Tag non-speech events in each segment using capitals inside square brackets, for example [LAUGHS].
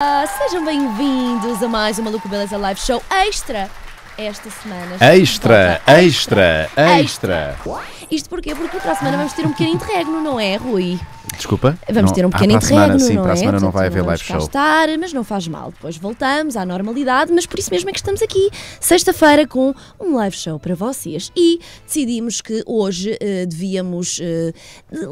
Olá, ah, sejam bem-vindos a mais um Maluco Beleza Live Show Extra esta semana. Extra, extra, extra, extra, Isto porquê? Porque para a semana vamos ter um pequeno interregno, não é, Rui? Desculpa? Vamos não, ter um ah, pequeno Para a semana, sim, não para a é? semana é? não vai haver live show. estar, mas não faz mal. Depois voltamos à normalidade, mas por isso mesmo é que estamos aqui, sexta-feira, com um live show para vocês. E decidimos que hoje uh, devíamos uh,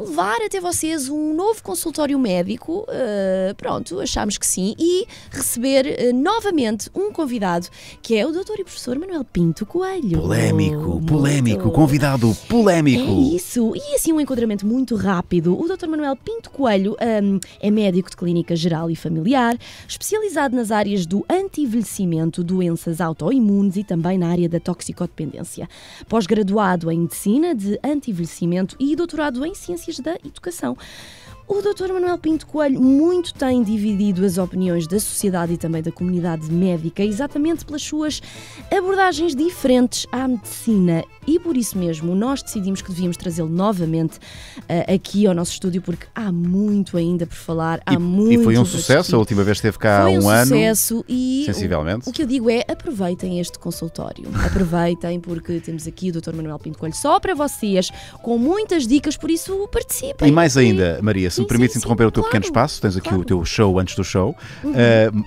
levar até vocês um novo consultório médico. Uh, pronto, achámos que sim. E receber novamente um convidado, que é o doutor e professor Manuel Pinto Coelho. Polémico, polémico, muito. convidado polémico. É isso, e assim um enquadramento muito rápido. O Dr. Manuel Pinto Coelho um, é médico de clínica geral e familiar, especializado nas áreas do anti-envelhecimento, doenças autoimunes e também na área da toxicodependência. Pós-graduado em medicina de anti-envelhecimento e doutorado em ciências da educação. O Dr. Manuel Pinto Coelho muito tem dividido as opiniões da sociedade e também da comunidade médica, exatamente pelas suas abordagens diferentes à medicina. E por isso mesmo nós decidimos que devíamos trazê-lo novamente uh, aqui ao nosso estúdio, porque há muito ainda por falar. Há e, muito e foi um sucesso, a última vez esteve cá há um, um ano. sucesso e. Sensivelmente. O, o, que eu digo é aproveitem este consultório. [LAUGHS] aproveitem, porque temos aqui o Dr. Manuel Pinto Coelho só para vocês, com muitas dicas, por isso participem. E mais ainda, Maria, se me permites interromper sim, o teu claro, pequeno espaço, tens aqui claro. o teu show antes do show. Uhum.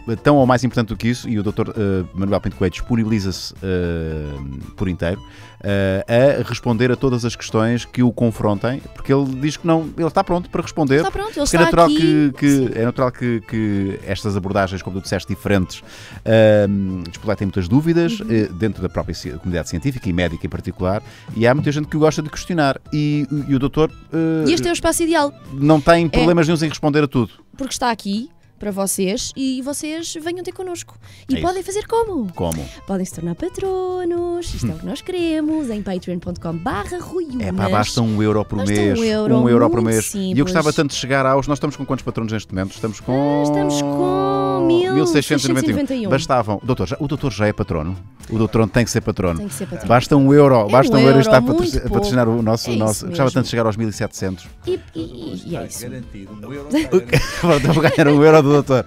Uh, tão ou mais importante do que isso, e o Dr. Uh, eh, Manuel Pinto Coelho disponibiliza-se uh, por inteiro eh, a responder a todas as questões que o confrontem, porque ele diz que não, ele está pronto para responder. Está pronto, ele é está é natural aqui. Que, que é natural que, que, estas abordagens, como tu disseste, diferentes, uh, ehm, despolatem muitas dúvidas uhum. uh, dentro da própria comunidade científica e médica em particular, e há muita gente que gosta de questionar. E, e o doutor. Uh, este é o espaço ideal. Não tem é. problemas é. nenhum em responder a tudo. Porque está aqui, para vocês e vocês venham ter connosco. E é podem fazer como? Como? Podem se tornar patronos, isto é o que nós queremos, em patreon.com barra É pá, basta um euro por basta mês. Um euro, um euro por mês. Simples. E eu gostava tanto de chegar aos... Nós estamos com quantos patronos neste momento? Estamos com... Ah, estamos com... 1691. Bastavam. Doutor, já, o doutor já é patrono? O doutor tem que ser patrono. Tem que ser patrono. Basta um euro. É basta um, euro, euro estar é a patrocinar o nosso. É nosso. Gostava tanto de chegar aos 1700. E, e, e é isso. Garantido. Um euro. [LAUGHS] Vou ganhar um euro doutor.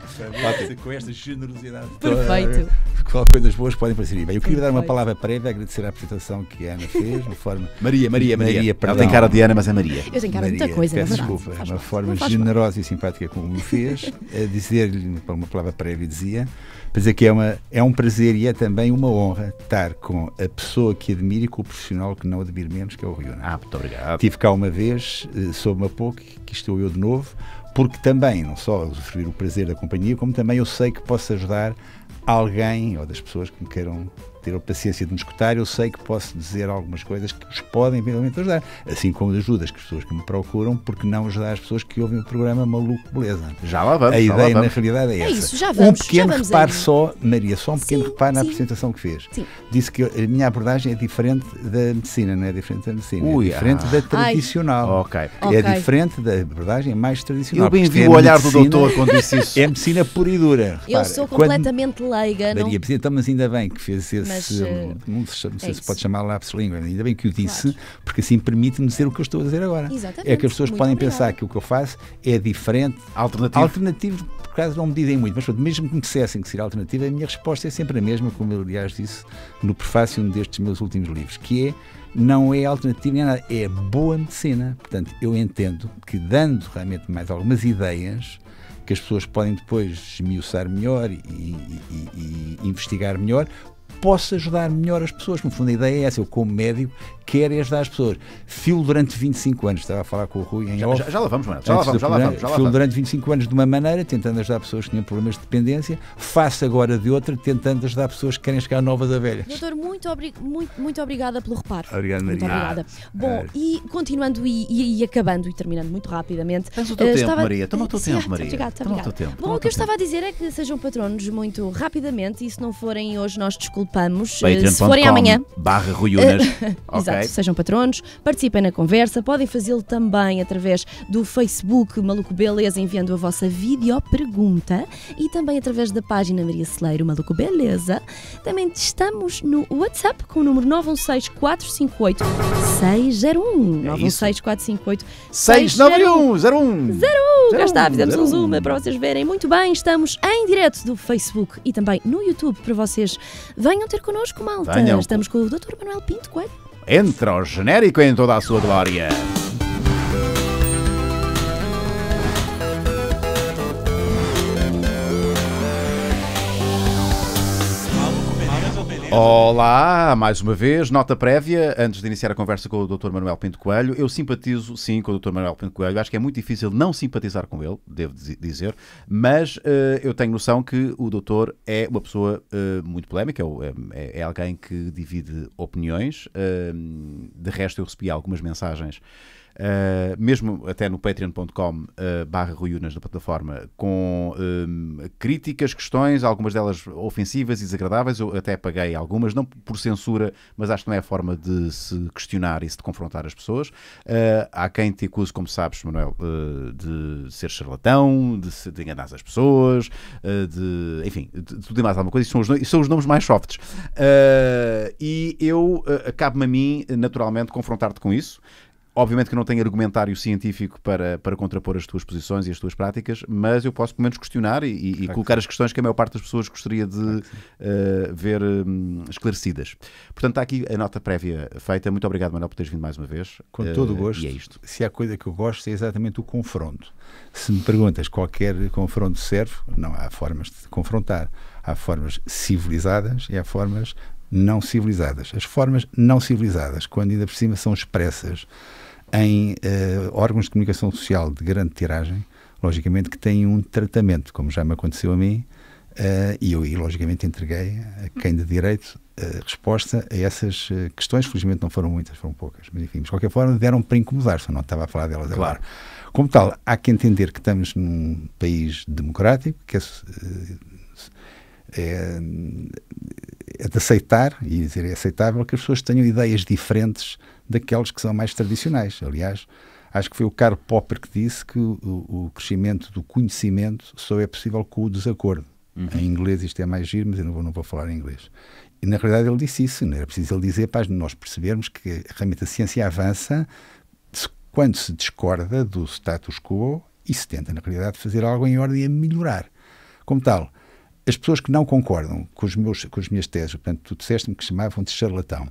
Com esta generosidade. Perfeito. Toda, coisas boas podem aparecer. Bem, eu queria dar uma palavra prévia, agradecer a apresentação que a Ana fez, uma forma. [LAUGHS] Maria, Maria, Maria. Maria Ela tem cara de Ana, mas é Maria. Eu tenho cara de muita coisa, é peço desculpa. Faz é uma forma generosa e simpática como me fez, a dizer-lhe, uma palavra prévia dizia, para dizer que é, uma, é um prazer e é também uma honra estar com a pessoa que admiro e com o profissional que não admiro menos, que é o Rui Ah, muito obrigado. Tive cá uma vez, eh, soube-me há pouco, que estou é eu de novo porque também, não só usufruir o prazer da companhia, como também eu sei que posso ajudar alguém ou das pessoas que me queiram ter a paciência de me escutar, eu sei que posso dizer algumas coisas que os podem eventualmente ajudar, assim como ajuda as pessoas que me procuram, porque não ajudar as pessoas que ouvem o programa Maluco Beleza. Já lá vamos. A ideia, vamos. na realidade, é, é essa. Isso, já vamos, um pequeno já vamos reparo aí. só, Maria, só um pequeno sim, reparo na apresentação que fez. Sim. Disse que a minha abordagem é diferente da medicina, não é diferente da medicina, é Ui, é diferente ah. da tradicional. Okay. É diferente da abordagem mais tradicional. Eu bem vi é o olhar medicina, do doutor quando disse isso. [LAUGHS] É medicina pura e dura. Eu sou completamente quando... leiga. Maria, não... Então, mas ainda bem que fez esse mas. não, não sei é se pode chamar lapso língua, ainda bem que o disse, claro. porque assim permite-me dizer o que eu estou a dizer agora. Exatamente. É que as pessoas podem pensar que o que eu faço é diferente, alternativo. alternativo por acaso não me dizem muito, mas mesmo que me dissessem que seria alternativa, a minha resposta é sempre a mesma, como eu aliás disse no prefácio um destes meus últimos livros, que é não é alternativa nem é nada, é boa medicina. Portanto, eu entendo que dando realmente mais algumas ideias que as pessoas podem depois esmiuçar melhor e, e, e investigar melhor, possa ajudar melhor as pessoas. No fundo, a ideia é essa. Eu, como médico, querem dar às pessoas. Fio durante 25 anos, estava a falar com o Rui em já, off, já, já lá vamos, Mano, já lá vamos, já lá vamos. Já fio durante 25 anos de uma maneira, tentando ajudar pessoas que tinham problemas de dependência, faço agora de outra, tentando ajudar pessoas que querem chegar novas a velhas. Doutor, muito, obri muito, muito obrigada pelo reparo. Obrigado, Maria. Muito obrigada. Bom, é. e continuando e, e, e, acabando e terminando muito rapidamente. Tens o teu eh, tempo, Maria. Toma o teu eh, tempo, Maria. Obrigado, Toma o teu tempo. Bom, o que eu estava a dizer é que sejam patronos muito rapidamente e se não forem hoje nós desculpamos. Eh, se forem amanhã. Barra Ruiunas. [LAUGHS] ok sejam patronos, participem na conversa, podem fazê-lo também através do Facebook Maluco Beleza, enviando a vossa videopergunta e também através da página Maria Celeiro Maluco Beleza. Também estamos no WhatsApp com o número 916 458 601. É 916 458 691 01 01. Cá está, fizemos um zoom é para vocês verem muito bem. Estamos em direto do Facebook e também no YouTube para vocês. Venham ter connosco, malta. Venham. Estamos com o Dr. Manuel Pinto Coelho. Entra o genérico em toda a sua glória. Olá, mais uma vez, nota prévia, antes de iniciar a conversa com o Dr. Manuel Pinto Coelho. Eu simpatizo, sim, com o Dr. Manuel Pinto Coelho. Acho que é muito difícil não simpatizar com ele, devo dizer, mas uh, eu tenho noção que o doutor é uma pessoa uh, muito polémica, é, é, é, alguém que divide opiniões. Uh, de resto, eu recebi algumas mensagens Uh, mesmo até no patreon.com uh, eh, barra ruiunas na plataforma, com um, ehm, críticas, questões, algumas delas ofensivas e desagradáveis, eu até paguei algumas, não por censura, mas acho que não é a forma de se questionar e se de confrontar as pessoas. Uh, há quem te acuse, como sabes, Manuel, de ser charlatão, de, se, de enganar as pessoas, de, enfim, de tudo e mais alguma coisa, são os, isso são os nomes mais softs. e eu acabo-me a mim, naturalmente, confrontar-te com isso. Obviamente que não tenho argumentário científico para, para contrapor as tuas posições e as tuas práticas, mas eu posso pelo menos questionar e, e colocar as questões que a maior parte das pessoas gostaria de uh, ver um, esclarecidas. Portanto, está aqui a nota prévia feita. Muito obrigado, Manuel, por teres vindo mais uma vez. Com todo o eh, gosto. E é isto. Se há coisa que eu gosto, é exatamente o confronto. Se me perguntas qualquer confronto serve, não há formas de confrontar. Há formas civilizadas e há formas não civilizadas. As formas não civilizadas, quando ainda por cima são expressas em uh, órgãos de comunicação social de grande tiragem, logicamente que têm um tratamento, como já me aconteceu a mim, uh, e eu, e, logicamente, entreguei a quem de direito uh, resposta a essas questões. Felizmente não foram muitas, foram poucas, mas enfim, de qualquer forma, deram para incomodar, só não estava a falar delas claro. agora. Como tal, há que entender que estamos num país democrático, que é, é, é de aceitar, e dizer é aceitável, que as pessoas tenham ideias diferentes daqueles que são mais tradicionais. Aliás, acho que foi o Karl Popper que disse que o, o crescimento do conhecimento só é possível com o desacordo. Uhum. Em inglês isto é mais giro, mas eu não vou, não vou falar em inglês. E na realidade ele disse isso, não era preciso ele dizer para nós percebermos que realmente a ciência avança quando se discorda do status quo e se tenta, na realidade, fazer algo em ordem a melhorar. Como tal, as pessoas que não concordam com, os meus, com as minhas teses, portanto, tu disseste-me que chamavam de charlatão.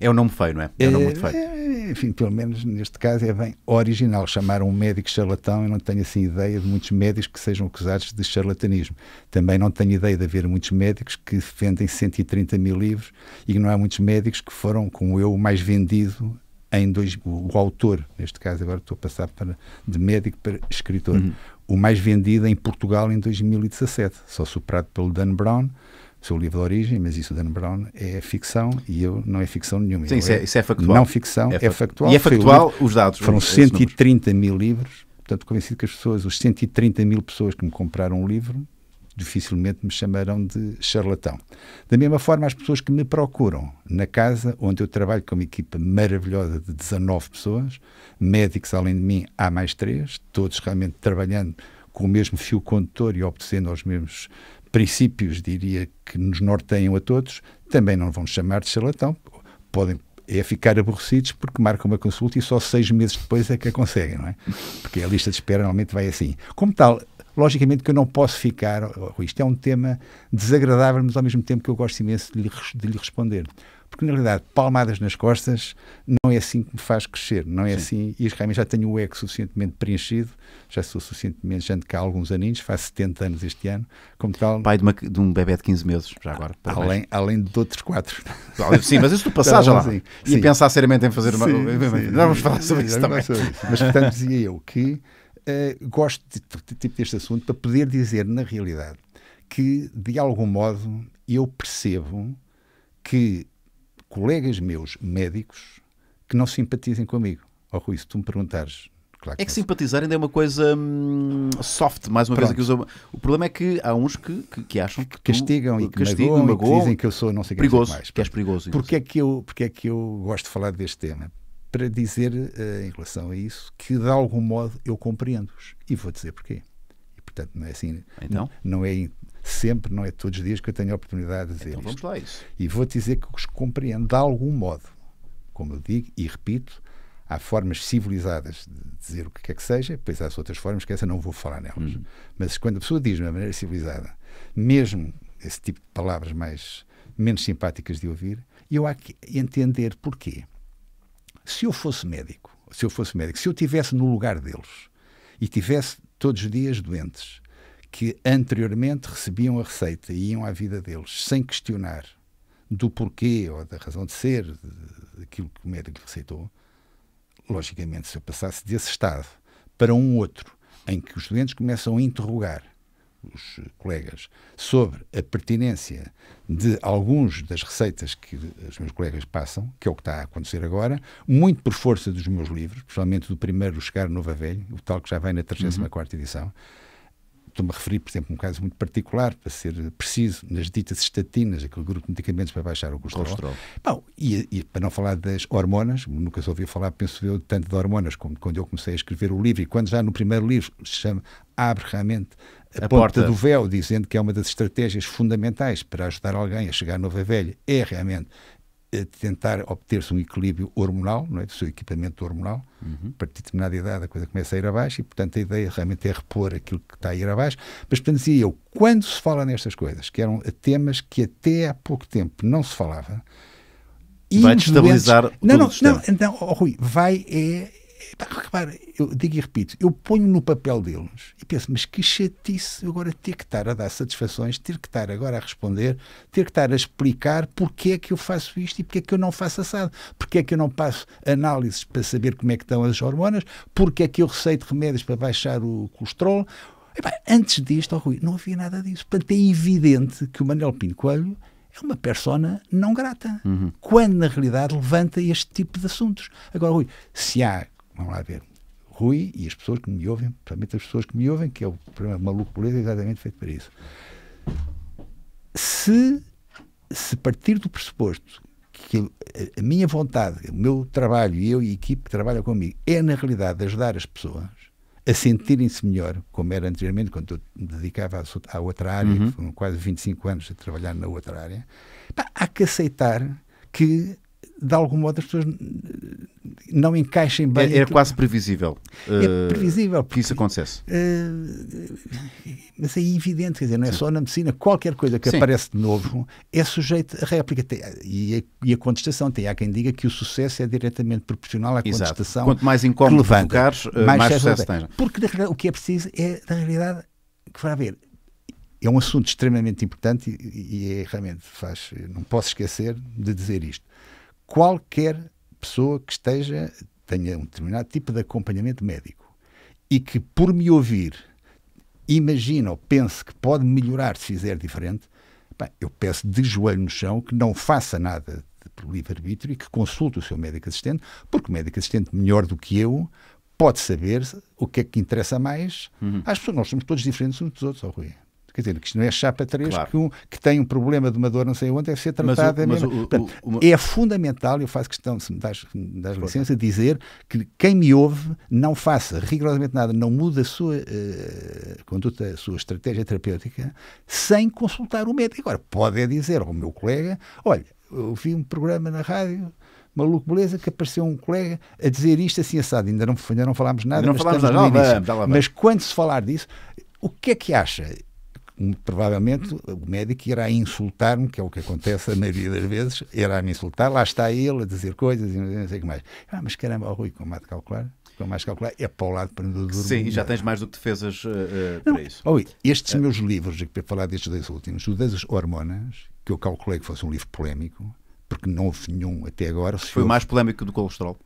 É um nome feio, não é? É um nome muito feio. É, é, enfim, pelo menos neste caso é bem original. Chamaram um médico charlatão. Eu não tenho assim ideia de muitos médicos que sejam acusados de charlatanismo. Também não tenho ideia de haver muitos médicos que vendem 130 mil livros e não há muitos médicos que foram, como eu, o mais vendido em dois, o, o autor, neste caso agora estou a passar para, de médico para escritor, uhum. o mais vendido em Portugal em 2017, só superado pelo Dan Brown, seu livro de origem, mas isso Dan Brown é ficção e eu não é ficção nenhuma. Sim, isso é, isso é, factual. Não ficção, é, é factual. E é factual livro, os dados. Foram 130 mil livros, portanto, convencido que as pessoas, os 130 mil pessoas que me compraram o livro, dificilmente me chamarão de charlatão. Da mesma forma, as pessoas que me procuram na casa, onde eu trabalho com uma equipa maravilhosa de 19 pessoas, médicos além de mim, há mais três, todos realmente trabalhando com o mesmo fio condutor e obedecendo aos mesmos princípios, diria, que nos norteiam a todos, também não vão chamar de charlatão, podem é ficar aborrecidos porque marcam uma consulta e só seis meses depois é que a conseguem, não é? Porque a lista de espera normalmente vai assim. Como tal, logicamente que eu não posso ficar, oh, isto é um tema desagradável, mas ao mesmo tempo que eu gosto imenso de lhe, de lhe responder porque na realidade palmadas nas costas não é assim que me faz crescer, não é Sim. assim, e realmente já tenho o ego suficientemente preenchido, já sou suficientemente gente cá há alguns aninhos, faz 70 anos este ano, como tal. Pai de, uma, de um bebê de 15 meses, já agora. Além, além de outros quatro. Sim, mas isso do passagem então, lá. E sim. pensar seriamente em fazer uma. Sim, sim. Não vamos falar sobre isso também. Sobre isso. Mas portanto dizia eu que uh, gosto de, de, tipo deste assunto para poder dizer, na realidade, que de algum modo eu percebo que colegas meus médicos que não simpatizem comigo. Ó oh, Rui, se tu me perguntares Claro que é que simpatizar ainda é uma coisa hum, soft, mais uma Pronto. vez aqui O problema é que há uns que, que, que acham que, castigam tu, e que castigam, magoam, magoam, e que dizem que eu sou não sei perigoso, que mais. Que és perigoso. Porquê é que, eu, porque é que eu gosto de falar deste tema? Para dizer, uh, em relação a isso, que de algum modo eu compreendo-os. E vou dizer porquê. E, portanto, não é assim. Então? Não, não é sempre, não é todos os dias que eu tenho a oportunidade de dizer então, vamos isto. Lá isso. E vou -te dizer que os compreendo de algum modo. Como eu digo e repito, há formas civilizadas de dizer o que quer que seja, depois há as outras formas que essa não vou falar nelas. Uhum. Mas quando a pessoa diz de uma maneira civilizada, mesmo esse tipo de palavras mais menos simpáticas de ouvir, eu há que entender porquê. Se eu fosse médico, se eu fosse médico, se eu tivesse no lugar deles e tivesse todos os dias doentes, que anteriormente recebiam a receita e iam à vida deles sem questionar do porquê ou da razão de ser daquilo que o médico lhe receitou, logicamente, se eu passasse desse estado para um outro, em que os doentes começam a interrogar os colegas sobre a pertinência de alguns das receitas que os meus colegas passam, que é o que está a acontecer agora, muito por força dos meus livros, principalmente do primeiro Chegar Nova Velho, o tal que já vem na 34ª uhum. edição, Estou-me referir, por exemplo, a um caso muito particular, para ser preciso, nas ditas estatinas, aquele grupo de medicamentos para baixar o colesterol. Bom, e, e, para não falar das hormonas, nunca se ouviu falar, penso eu, tanto de hormonas como quando eu comecei a escrever o livro, e quando já no primeiro livro se chama Abre realmente a, a porta, porta do véu, dizendo que é uma das estratégias fundamentais para ajudar alguém a chegar à nova velha, é realmente de eh, tentar obter-se um equilíbrio hormonal, não é, do seu equipamento hormonal. Uhum. A partir de determinada idade a coisa começa a ir abaixo e, portanto, a ideia realmente é repor aquilo que está a ir abaixo. Mas, portanto, dizia eu, quando se fala nestas coisas, que eram temas que até há pouco tempo não se falava, vai destabilizar não, não, não, não, Rui, vai é repara, eu digo e repito, eu ponho no papel deles e penso, mas que chatice agora ter que estar a dar satisfações, ter que estar agora a responder, ter que estar a explicar porque é que eu faço isto e porque é que eu não faço assado, porque é que eu não passo análises para saber como é que estão as hormonas, porque é que eu receito remédios para baixar o colesterol. antes disto, oh, Rui, não havia nada disso. Portanto, é evidente que o Manuel Pinto Coelho é uma persona não grata, uhum. quando na realidade levanta este tipo de assuntos. Agora, Rui, se há vamos lá ver, Rui e as pessoas que me ouvem, principalmente as pessoas que me ouvem, que é o primeiro maluco político exatamente feito para isso. Se, se partir do pressuposto que a minha vontade, o meu trabalho e eu e a equipe que trabalha comigo é, na realidade, ajudar as pessoas a sentirem-se melhor, como era anteriormente, quando eu me dedicava à outra área, uhum. foram quase 25 anos a trabalhar na outra área, pá, há que aceitar que de algum modo as pessoas não encaixem bem. Era, é, é quase previsível. É eh, previsível. Porque, que isso acontecesse. Uh, mas é evidente, quer dizer, não é Sim. só na medicina, qualquer coisa que Sim. aparece de novo é sujeito a réplica. E a, e a contestação, tem há quem diga que o sucesso é diretamente proporcional à Exato. contestação. Quanto mais incómodo provocares, eh, mais, mais sucesso tens. Porque o que é preciso é, na realidade, que vai haver é um assunto extremamente importante e, e, é realmente faz, não posso esquecer de dizer isto qualquer pessoa que esteja, tenha um determinado tipo de acompanhamento médico e que, por me ouvir, imagina ou pense que pode melhorar se fizer diferente, bem, eu peço de joelho no chão que não faça nada por livre-arbítrio e que consulte o seu médico assistente, porque o médico assistente, melhor do que eu, pode saber o que é que interessa mais. Uhum. Às pessoas, nós somos todos diferentes uns dos outros, ao Rui. Quer dizer, que isto não é chapa 3, claro. que, um, que tem um problema de uma dor não sei onde, deve ser tratada. Mas, o, mas o, Portanto, o, é fundamental, eu faço questão, se me das, me das licença, dizer que quem me ouve não faça rigorosamente nada, não muda a sua uh, conduta, a sua estratégia terapêutica, sem consultar o médico. Agora, pode é dizer ao meu colega: olha, eu vi um programa na rádio maluco, beleza, que apareceu um colega a dizer isto assim assado. Ainda não, ainda não falámos nada, ainda não mas falámos nada, mas quando se falar disso, o que é que acha? provavelmente o médico irá insultar-me, que é o que acontece a maioria das vezes, irá me insultar, lá está ele a dizer coisas e não sei o que mais. Ah, mas caramba, oh, Rui, como há de calcular? Como mais calcular, é para o lado para do Sim, já tens mais do que defesas uh, não, para isso. estes é. meus livros, para falar destes dois últimos, o das hormonas, que eu calculei que fosse um livro polémico, porque não houve nenhum até agora. Foi eu... mais polémico do colesterol?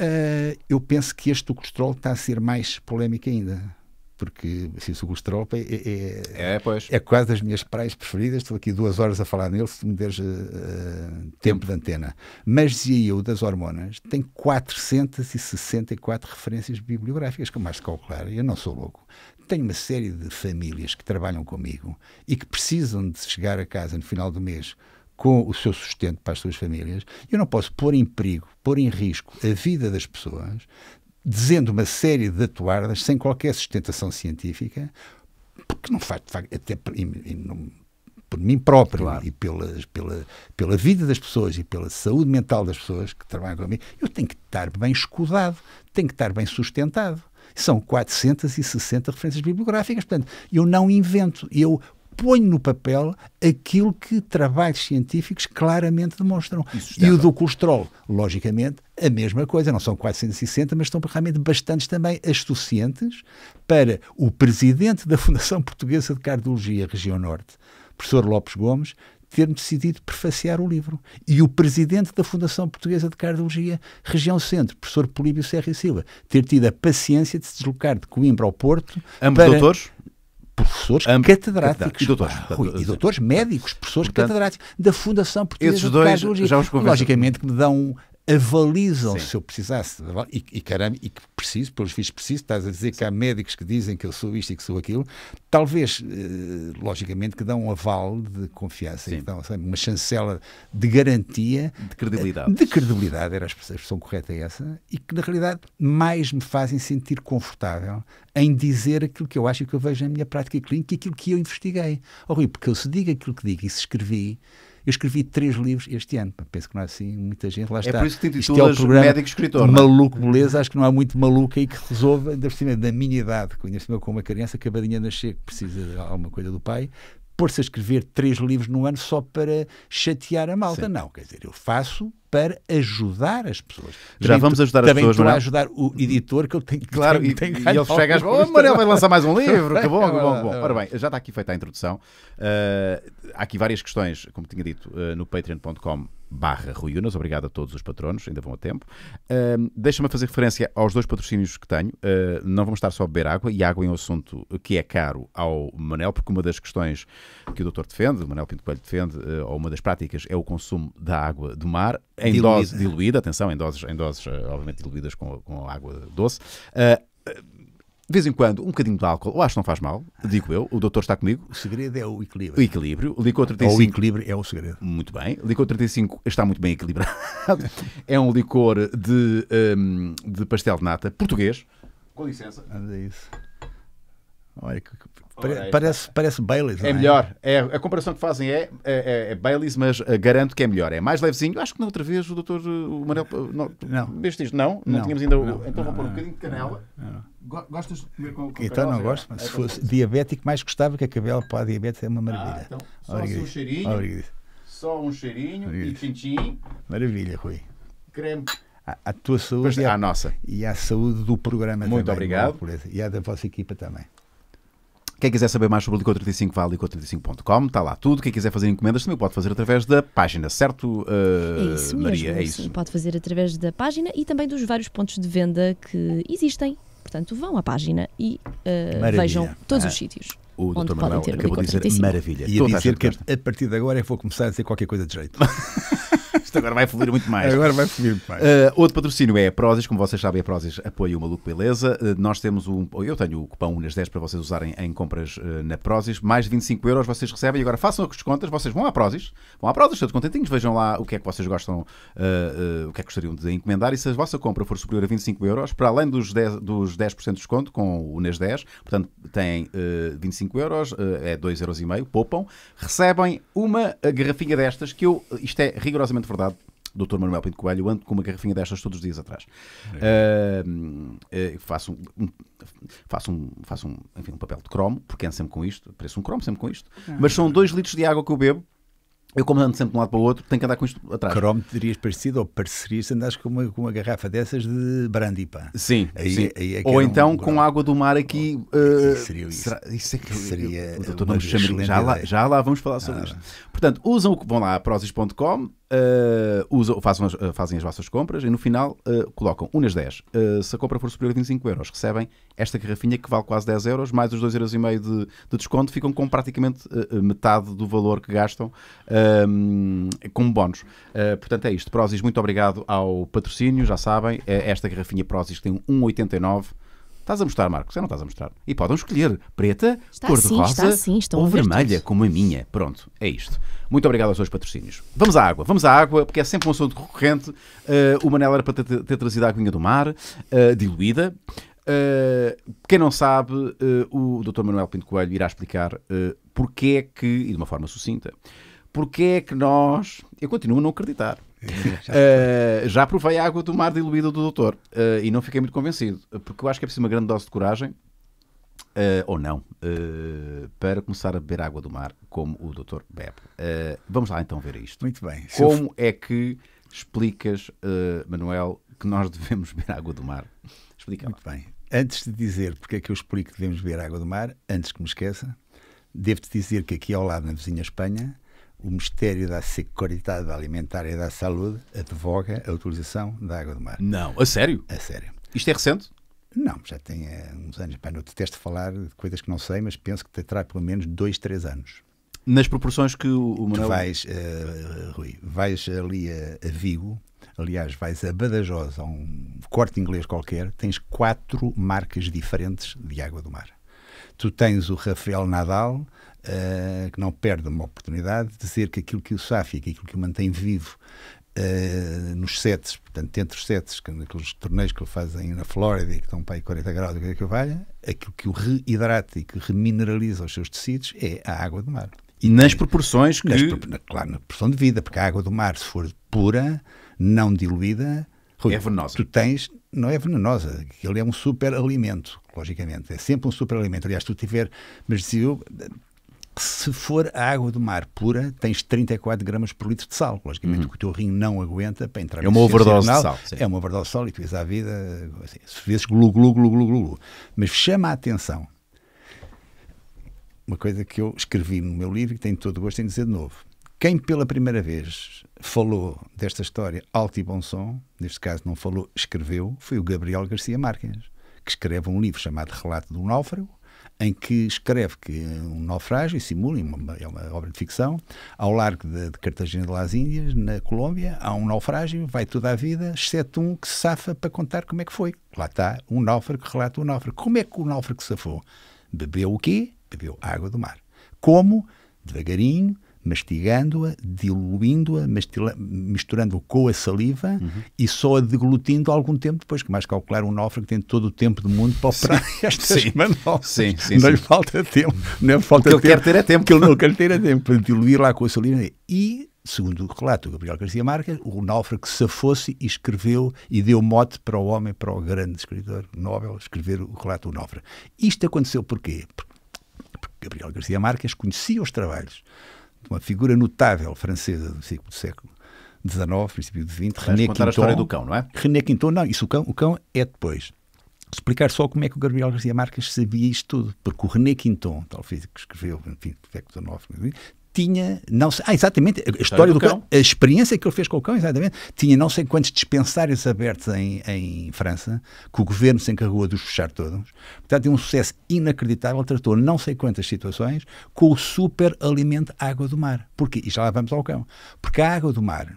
Uh, eu penso que este do colesterol está a ser mais polémico ainda porque assim, o Gustropa é, é, é, é quase das minhas praias preferidas. Estou aqui duas horas a falar nele, se me deres uh, eh, tempo, eh, tempo de antena. Mas dizia eu, das hormonas, tem 464 referências bibliográficas, que é mais de calcular, eu não sou louco tenho uma série de famílias que trabalham comigo e que precisam de chegar a casa no final do mês com o seu sustento para as suas famílias, eu não posso pôr em perigo, pôr em risco a vida das pessoas dizendo uma série de atuardas sem qualquer sustentação científica, porque não faz, de facto, até por mim próprio claro. e pela, pela, pela vida das pessoas e pela saúde mental das pessoas que trabalham comigo, eu tenho que estar bem escudado, tenho que estar bem sustentado. São 460 referências bibliográficas, portanto, eu não invento, eu põe no papel aquilo que trabalhos científicos claramente demonstram. E o do colesterol, logicamente, a mesma coisa. Não são 460, mas estão realmente bastantes também astucientes para o presidente da Fundação Portuguesa de Cardiologia, Região Norte, professor Lopes Gomes, ter decidido prefaciar o livro. E o presidente da Fundação Portuguesa de Cardiologia, Região Centro, professor Políbio Serra e Silva, ter tido a paciência de se deslocar de Coimbra ao Porto. Ambos para... doutores? professores Am catedráticos. E doutores. Ah, Rui, e doutores médicos, professores Portanto, catedráticos da Fundação Portuguesa esses dois Já os Logicamente que me dão avalizam Sim. se eu precisasse. E, e caramba, e que preciso, pelos vistos preciso, estás a dizer Sim. que há médicos que dizem que eu sou isto e que sou aquilo, talvez, eh, logicamente, que dão um aval de confiança, então sabe, uma chancela de garantia. De credibilidade. Eh, de credibilidade, era a expressão correta é essa, e que na realidade mais me fazem sentir confortável em dizer aquilo que eu acho e que eu vejo na minha prática clínica e aquilo que eu investiguei. Oh, Rui, porque eu se digo aquilo que digo e se escrevi, eu escrevi três livros este ano. Penso que não há é assim muita gente. Lá é está. É por isso que te Isto é o programa médico escritor. É? Maluco, beleza. Acho que não há muito maluco aí que resolva, ainda por cima da minha idade, ainda por com uma criança acabadinha de nascer, que precisa de alguma coisa do pai, pôr-se a escrever três livros no ano só para chatear a malta. Sim. Não, quer dizer, eu faço para ajudar as pessoas. Já vamos ajudar as pessoas, Também é? ajudar o editor que eu tenho que Claro, e, tenho e ele chega às... Oh, Manuel vai lançar mais um livro, [LAUGHS] que bom, que bom, que bom. É Ora bem, já está é aqui feita a introdução. Uh, há aqui várias questões, como tinha dito, uh, no patreon.com barra Rui Unas. Obrigado a todos os patronos, ainda vão a tempo. Uh, Deixa-me fazer referência aos dois patrocínios que tenho. Uh, não vamos estar só a beber água, e água é um assunto que é caro ao Manel, porque uma das questões que o doutor defende, o Manel Pinto Coelho defende, uh, ou uma das práticas, é o consumo da água do mar em diluída. dose diluída, atenção, em doses, em doses eh, obviamente diluídas com, com água doce. Uh, de vez em quando, um bocadinho de álcool, ou acho que não faz mal, digo eu, o doutor está comigo. O segredo é o equilíbrio. O equilíbrio. Licor 35. Ou o equilíbrio é o segredo. Muito bem. Licor 35 está muito bem equilibrado. [LAUGHS] é um licor de, um, ehm, de pastel de nata português. Com licença. anda isso. Olha que, Ora, parece, parece Baileys, é? é? melhor. É, a comparação que fazem é, é, é, é Baileys, mas eh, garanto que é melhor. É mais levezinho. Acho que na outra vez o doutor eh, o Manuel... Eh, não, não. Não? Não, não tínhamos ainda... Não, então vou pôr um bocadinho de canela. Gostas de comer com, o canela? Então não gosto, mas ah, se então fosse então, diabético mais gostava que a cabela para a diabetes é uma ah, maravilha. Ah, então, só Obrigado. um cheirinho. Obrigado. Só um cheirinho Obrigado. e tintim. Maravilha, Rui. Creme à, tua saúde pois, e à, nossa. e à saúde do programa Muito também, obrigado. E à da vossa equipa também. Quem quiser saber mais sobre o Licor 35, vale a licor35.com, está lá tudo. Quem quiser fazer encomendas também pode fazer através da página, certo, uh, é eh, isso, Maria? Mesmo, é isso. Sim, pode fazer através da página e também dos vários pontos de venda que existem. Portanto, vão à página e uh, vejam todos ah. os sítios. O Dr. Manuel acabou de dizer 35. maravilha. E a dizer que a partir de agora eu vou começar a dizer qualquer coisa de jeito. [LAUGHS] Isto agora vai fluir muito mais. Agora vai fluir muito mais. Uh, outro patrocínio é a Prozis. Como vocês sabem, a Prozis apoia o Maluco Beleza. Uh, nós temos um. Eu tenho o cupom Unes 10 para vocês usarem em compras uh, na Prozis. Mais de 25 euros vocês recebem. E agora façam as contas. Vocês vão à Prozis. Vão à Prozis, todos contentinhos. Vejam lá o que é que vocês gostam, uh, uh, o que é que gostariam de encomendar. E se a vossa compra for superior a 25 euros, para além dos 10%, dos 10 de desconto com o nas 10, portanto, têm 25 uh, euros, é 2,5 euros, poupam. Recebem uma garrafinha destas que eu. Isto é rigorosamente absolutamente verdade. Dr. Manuel Pinto Coelho, ando com uma garrafinha destas todos os dias atrás. É. Uh, uh, faço, um, um, faço, um, faço um, enfim, um papel de cromo, porque ando sempre com isto, pareço um cromo sempre com isto, ah. mas são 2 litros de água que eu bebo. Eu, como ando sempre de um lado para o outro, tenho que andar com isto atrás. Cromo terias parecido, ou pareceria se andares com uma, com uma garrafa dessas de brandy, pá. Sim, aí, sim. Aí é ou então com água do mar aqui. uh, seria isso. Será, isso é que seria. Eu, doutor não me chamaria. Já lá, já lá vamos falar sobre ah, isto. Portanto, usam o. Vão lá a prosis.com, Uh, eh, usam, fazem, as, eh, fazem as vossas compras e no final uh, colocam 1 nas 10. Uh, se a compra for superior a 25 euros, recebem esta garrafinha que vale quase 10 euros, mais os 2,5 euros de, de desconto, ficam com praticamente metade do valor que gastam um, como bónus. portanto, é isto. Prozis, muito obrigado ao patrocínio, já sabem, é esta garrafinha Prozis tem 1,89 Estás a mostrar, Marcos? Já não estás a mostrar. E podem escolher preta, cor-de-rosa ou vermelha, como a minha. Pronto, é isto. Muito obrigado aos seus patrocínios. Vamos à água, vamos à água, porque é sempre um assunto recorrente. Uh, o Manel era para ter, ter trazido a aguinha do mar, uh, diluída. Uh, quem não sabe, o Dr. Manuel Pinto Coelho irá explicar uh, porque é que, e de uma forma sucinta, porquê é que nós. Eu continuo a não acreditar uh, [LAUGHS] já provei a água do mar diluída do doutor uh, e não fiquei muito convencido, porque eu acho que é preciso uma grande dose de coragem. Uh, ou não, para começar a beber água do mar como o doutor bebe. vamos lá então ver isto. Muito bem. Como eu... é que explicas, Manuel, que nós [LAUGHS] devemos beber água do mar? Explica. -me. Muito bem. Antes de dizer porque é que eu explico que devemos beber água do mar, antes que me esqueça, devo-te dizer que aqui ao lado, na vizinha Espanha, o Ministério da Securidade Alimentar e da Saúde advoga a utilização da água do mar. Não, a sério? A sério. Isto é recente? Não, já tem eh, uns anos. Pá, eu detesto falar de coisas que não sei, mas penso que te terá pelo menos dois, três anos. Nas proporções que o, o Manuel... Tu vais, uh, Rui, vais ali a, a, Vigo, aliás, vais a Badajoz, a um corte inglês qualquer, tens quatro marcas diferentes de água do mar. Tu tens o Rafael Nadal, uh, que não perde uma oportunidade de dizer que aquilo que o Safi que aquilo que o mantém vivo Uh, nos sets, portanto, entre os sets, naqueles torneios que ele fazem na Flórida e que estão para aí 40 graus, que, é que valha, aquilo que o reidrata e que remineraliza os seus tecidos é a água do mar. E nas proporções que. Nas, claro, na proporção de vida, porque a água do mar, se for pura, não diluída, é venenosa. Tu tens, não é venenosa, ele é um super alimento, logicamente. É sempre um super alimento. Aliás, tu tiver, mas se eu se for a água do mar pura, tens 34 gramas por litro de sal. Logicamente, uhum. o teu rim não aguenta para entrar é uma overdose renal, de sal. Sim. É uma overdose de sal e tu és à vida, assim, se vezes glu, glu, glu, glu, glu. Mas chama a atenção uma coisa que eu escrevi no meu livro e tenho todo o gosto em dizer de novo quem pela primeira vez falou desta história alto e bom som, neste caso não falou, escreveu, foi o Gabriel Garcia Marques, que escreve um livro chamado Relato do Náufrago, em que escreve que um naufrágio, e simula, é uma obra de ficção, ao largo de, de Cartagena de las Índias, na Colômbia, há um naufrágio, vai toda a vida, exceto um que se safa para contar como é que foi. Lá está um náufrago que relata o náufrago. Como é que o náufrago safou? Bebeu o quê? Bebeu água do mar. Como? Devagarinho, mastigando-a, diluindo-a, misturando-a com a saliva uhum. e só a deglutindo algum tempo depois, que é mais calcular um náufrago tem todo o tempo do mundo para operar sim. [LAUGHS] estas sim. manobras. Sim, sim, não lhe falta tempo. Não lhe falta o que ele quer ter é tempo. que ele não quer ter é tempo. Diluir lá com a saliva. E, segundo o relato do Gabriel Garcia Marques, o náufrago se fosse e escreveu e deu mote para o homem, para o grande escritor Nobel, escrever o relato do náufrago. Isto aconteceu porquê? Porque Gabriel Garcia Marques conhecia os trabalhos uma figura notável francesa do século XIX, princípio do XX, René Quinton. a história do cão, não é? René Quinton, não, isso o cão, o cão é depois. Explicar só como é que o Gabriel Garcia Marques sabia isto tudo, porque o René Quinton, tal físico que escreveu, enfim, do século XIX, tinha não sei, ah, exatamente, a história, do, cão. cão. a experiência que ele fez com o cão, exatamente, tinha não sei quantos dispensários abertos em, em França, que o governo se encarregou de os fechar todos. Portanto, tem um sucesso inacreditável, tratou não sei quantas situações com o super alimento água do mar. Porquê? E já lá vamos ao cão. Porque a água do mar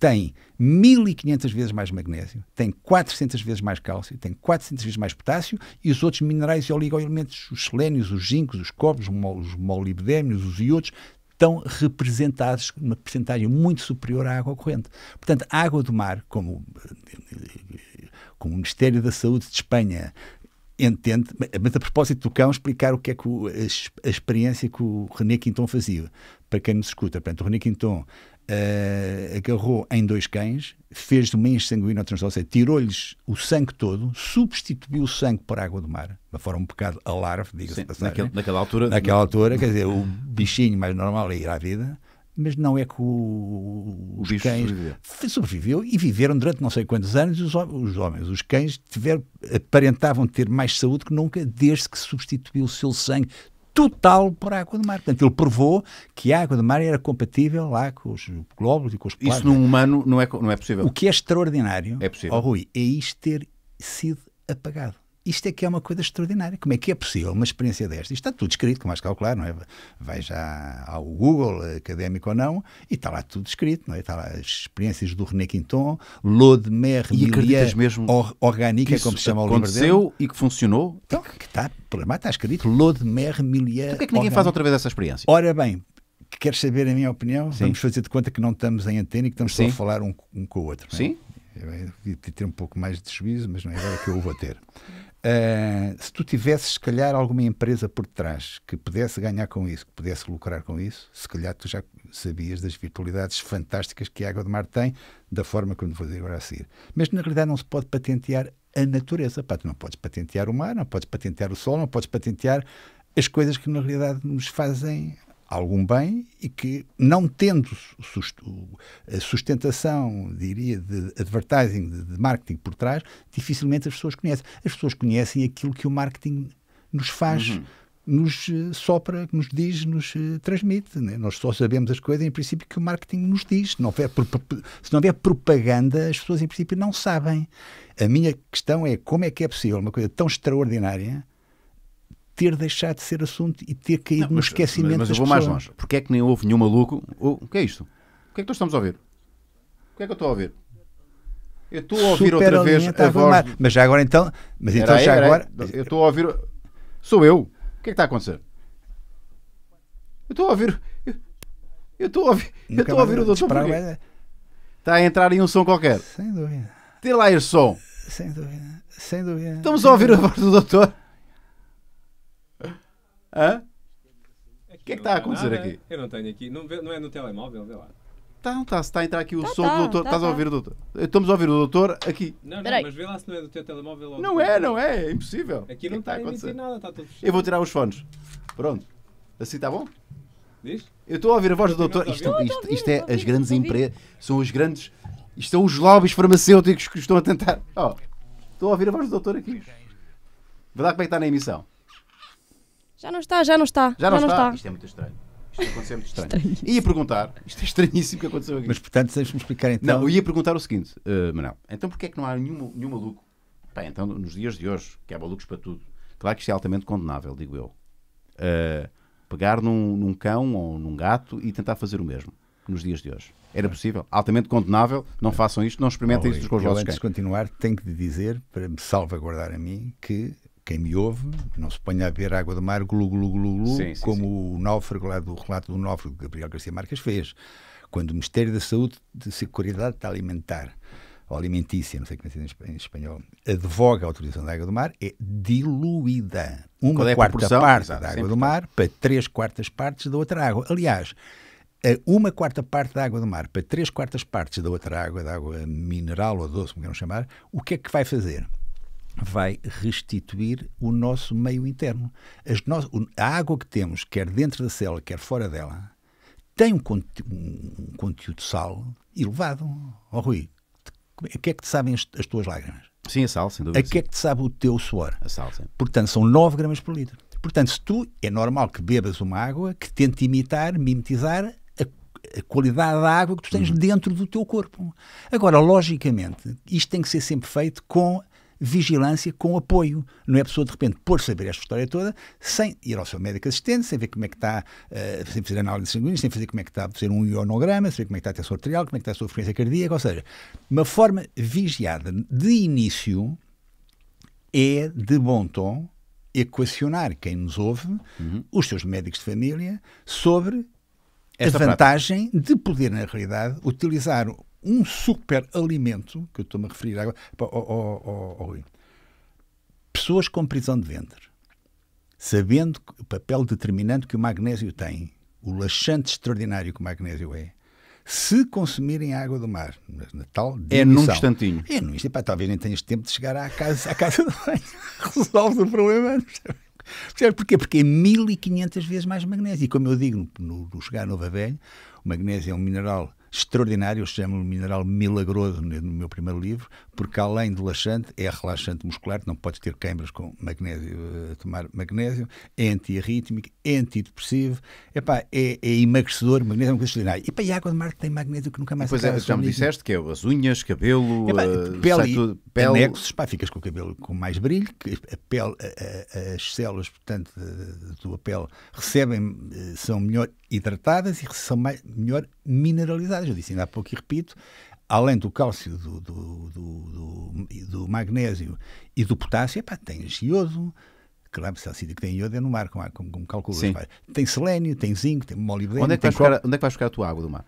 tem 1500 vezes mais magnésio, tem 400 vezes mais cálcio, tem 400 vezes mais potássio e os outros minerais e oligoelementos, os selénios, os zincos, os cobres, os molibdémios, os iodos, estão representados numa percentagem muito superior à água corrente. Portanto, a água do mar, como, como o Ministério da Saúde de Espanha entende, mas a propósito do cão, explicar o que é que o, a, a, experiência que o René Quinton fazia, para quem nos escuta. Portanto, o René Quinton uh, agarrou em dois cães, fez de meias ou seja, tirou-lhes o sangue todo, substituiu o sangue por água do mar. Uma forma um bocado alarve, diga-se. Naquela, naquela altura. Naquela é? altura, quer dizer, o uhum. bichinho mais normal é ir à vida mas não é que o, os o cães sobreviveu. sobreviveu. e viveram durante não sei quantos anos os, os homens. Os cães tiveram, aparentavam ter mais saúde que nunca desde que substituiu o seu sangue total por água de mar. Portanto, ele provou que a água de mar era compatível lá com os glóbulos e com os planos. Isso num né? humano não é, não é possível. O que é extraordinário, é possível. Oh, Rui, é isto ter sido apagado isto é que é uma coisa extraordinária. Como é que é possível uma experiência desta? Isto está tudo escrito, como vais calcular, não é? Vai já ao Google, eh, académico ou não, e está lá tudo escrito, não é? Está lá as experiências do René Quinton, Lodmer, Millier, mesmo orgânica, isso como se chama o livro dele. aconteceu e que funcionou? Então, que está, problema está escrito, Lodmer, Millier... por que é que ninguém faz outra vez essa experiência? Ora bem, queres saber a minha opinião? Sim. Vamos fazer de conta que não estamos em antena e que estamos Sim. só a falar um, um com o outro. Não é? Sim. Eu eh, devia ter um pouco mais de juízo, mas não é agora que eu o vou ter. Uh, se tu tivesses, se calhar, alguma empresa por trás que pudesse ganhar com isso, que pudesse lucrar com isso, se calhar tu já sabias das virtualidades fantásticas que a água do mar tem, da forma como vou dizer agora a seguir. Mas, na realidade, não se pode patentear a natureza. Pá, tu não podes patentear o mar, não podes patentear o sol, não podes patentear as coisas que, na realidade, nos fazem algum bem e que, não tendo a eh, sustentação, diria, de advertising, de marketing por trás, dificilmente as pessoas conhecem. As pessoas conhecem aquilo que o marketing nos faz. Uhum nos eh, sopra, nos diz, nos eh, transmite. Né? Nós só sabemos as coisas, em princípio, que o marketing nos diz. Se não, houver, se não houver propaganda, as pessoas, em princípio, não sabem. A minha questão é como é que é possível uma coisa tão extraordinária ter deixado de ser assunto e ter caído não, mas, no esquecimento mas, mas eu vou mais longe. Porquê é que nem houve nenhum maluco? O que é isto? O que é que nós estamos a ouvir? O que é que eu estou a ouvir? Eu estou a ouvir outra vez a voz... De... Mas já agora então... Mas então aí, já agora... Eu estou a ouvir... Sou eu. O que é que está a acontecer? Eu estou a ouvir... Eu estou a ouvir, eu estou a ouvir o doutor Porquê. É. Está a entrar em um som qualquer. Sem dúvida. Tem lá esse som. Sem dúvida. Sem dúvida. Estamos a ouvir a voz do doutor. Hã? O é que é que está a acontecer nada. aqui? É. Eu não tenho aqui. Não, vê- não é no telemóvel, vê lá. Tá, não está tá a entrar aqui o Tá, som tá, do doutor. tá, Estás a tá. ouvir o doutor? Estamos a ouvir o doutor aqui. Não, não, mas vê lá se não é do teu telemóvel ou Não é, não é, é impossível. Aqui não está tá a acontecer nada, está tudo fechado. Eu vou tirar os fones. Pronto. Assim está bom? Diz? Eu estou a ouvir a voz do doutor. Isto, isto, isto é as grandes empresas. São os grandes. Isto são os lobbies farmacêuticos que estão a tentar. estou a ouvir a voz do doutor aqui. verdade como é que está na emissão. Já não está, já não está. Já, já não, não está. está. Isto é muito estranho. Isto aconteceu muito estranho. estranho. Ia perguntar, isto é estranhíssimo que aconteceu aqui. Mas portanto, deixe me explicar então. Não, eu ia perguntar o seguinte, uh, Manel, então porquê é que não há nenhum, nenhum maluco? Bem, então nos dias de hoje, que há malucos para tudo, claro que isto é altamente condenável, digo eu. Uh, pegar num, num cão ou num gato e tentar fazer o mesmo nos dias de hoje. Era possível, altamente condenável. Não façam isto, não experimentem oh, isto com os vossos cães. Antes de continuar, tenho que dizer, para me salvaguardar a mim, que quem me ouve, não se ponha a ver água do mar glu, glu, glu, glu sim, sim, como sim. o náufrago lá do relato do náufrago que Gabriel Garcia Marques fez, quando o Ministério da Saúde de Seguridade Alimentar ou alimentícia, não sei como é diz em espanhol, advoga a utilização da água do mar é diluída. Uma é quarta parte Exato, da água do mar para três quartas partes da outra água. Aliás, uma quarta parte da água do mar para três quartas partes da outra água, da água mineral ou doce, como queiram chamar, o que é que vai fazer? vai restituir o nosso meio interno. No... A água que temos, quer dentro da célula, quer fora dela, tem um, conte... um conteúdo de sal elevado. Ó oh, Rui, o que é que te sabem as tuas lágrimas? Sim, a sal, sem dúvida. O que é que te sabe o teu suor? A sal, sim. Portanto, são 9 gramas por litro. Portanto, se tu, é normal que bebas uma água que tente imitar, mimetizar a, a qualidade da água que tu tens uhum. dentro do teu corpo. Agora, logicamente, isto tem que ser sempre feito com vigilância com apoio. Não é a pessoa, de repente, por saber esta história toda, sem ir ao seu médico assistente, sem ver como é que está, uh, sem fazer análise sanguínea, sem fazer como é que está a fazer um ionograma, sem ver como é que está a tensão arterial, como é que está a sua frequência cardíaca, ou seja, uma forma vigiada de início é de bom tom equacionar quem nos ouve, uhum. os seus médicos de família, sobre esta a vantagem prática. de poder, na realidade, utilizar um super alimento, que eu estou-me a referir agora, água ao, pessoas com prisão de ventre, sabendo o papel determinante que o magnésio tem, o laxante extraordinário que o magnésio é, se consumirem a água do mar, na tal diminuição. É num instantinho. É num instantinho. Talvez nem tenhas tempo de chegar à casa, à casa do banho. [LAUGHS] Resolves o problema. Percebe porquê? Porque é 1500 vezes mais magnésio. E como eu digo no, no, chegar a Nova Velha, o magnésio é um mineral extraordinário, eu chamo-lhe Mineral Milagroso no meu primeiro livro, porque além de laxante, é relaxante muscular, não podes ter queimbras com magnésio, eh, tomar magnésio, é antiarrítmico, é antidepressivo, epá, é, é emagrecedor, magnésio é uma coisa extraordinária. Epá, e a água de mar que tem magnésio que nunca mais Pois é, já me disseste que é as unhas, cabelo, epá, eh, pele, tudo, pele... Anexos, pá, ficas com o cabelo com mais brilho, a pele, a, a, as células, portanto, da tua pele recebem, eh, são melhor hidratadas e são mais, melhor mineralizadas. Eu disse ainda há pouco e repito, além do cálcio, do, do, do, do magnésio e do potássio, epá, tens iodo, claro, se ácido que tem iodo é no mar, como, como calculas. Tem selênio, tem zinco, tem molibdeno. Onde, é buscar, onde é que vais buscar a tua água do mar?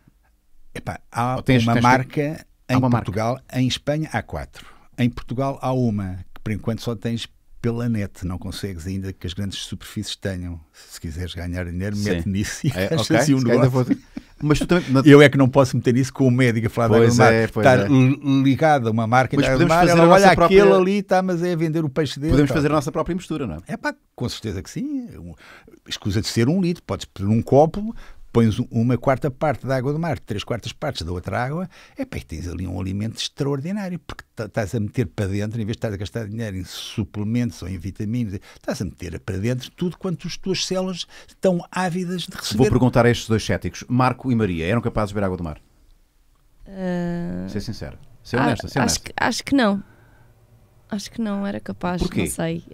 Epá, há tens, uma tens marca em uma Portugal, marca. em Espanha há quatro. Em Portugal há uma, que por enquanto só tens pela net, não consegues ainda que as grandes superfícies tenham. Se quiseres ganhar dinheiro, Sim. mete nisso e é, okay. assim um negócio. Vou... [LAUGHS] Mas também... Eu é que não posso meter nisso com o médico a falar pois da é, estar é. ligado a uma marca mas podemos mar, fazer ela, olha própria... aquele ali, está, mas é a vender o peixe dele. Podemos tá. fazer a nossa própria mistura, não é? É pá, com certeza que sim. Escusa de ser um litro, podes pôr um copo, pões uma quarta parte da água do mar, três quartas partes da outra água, é pá, tens ali um alimento extraordinário, porque estás a meter para dentro, em vez de estás a gastar dinheiro em suplementos ou em vitaminas, estás a meter para dentro tudo quanto as tuas células estão ávidas de receber. Vou perguntar a estes dois céticos, Marco e Maria, eram capazes de ver água do mar? Uh... Ser sincero, ser honesta, ah, ser honesta. Acho que, acho que não. Acho que não era capaz, Porquê? não sei.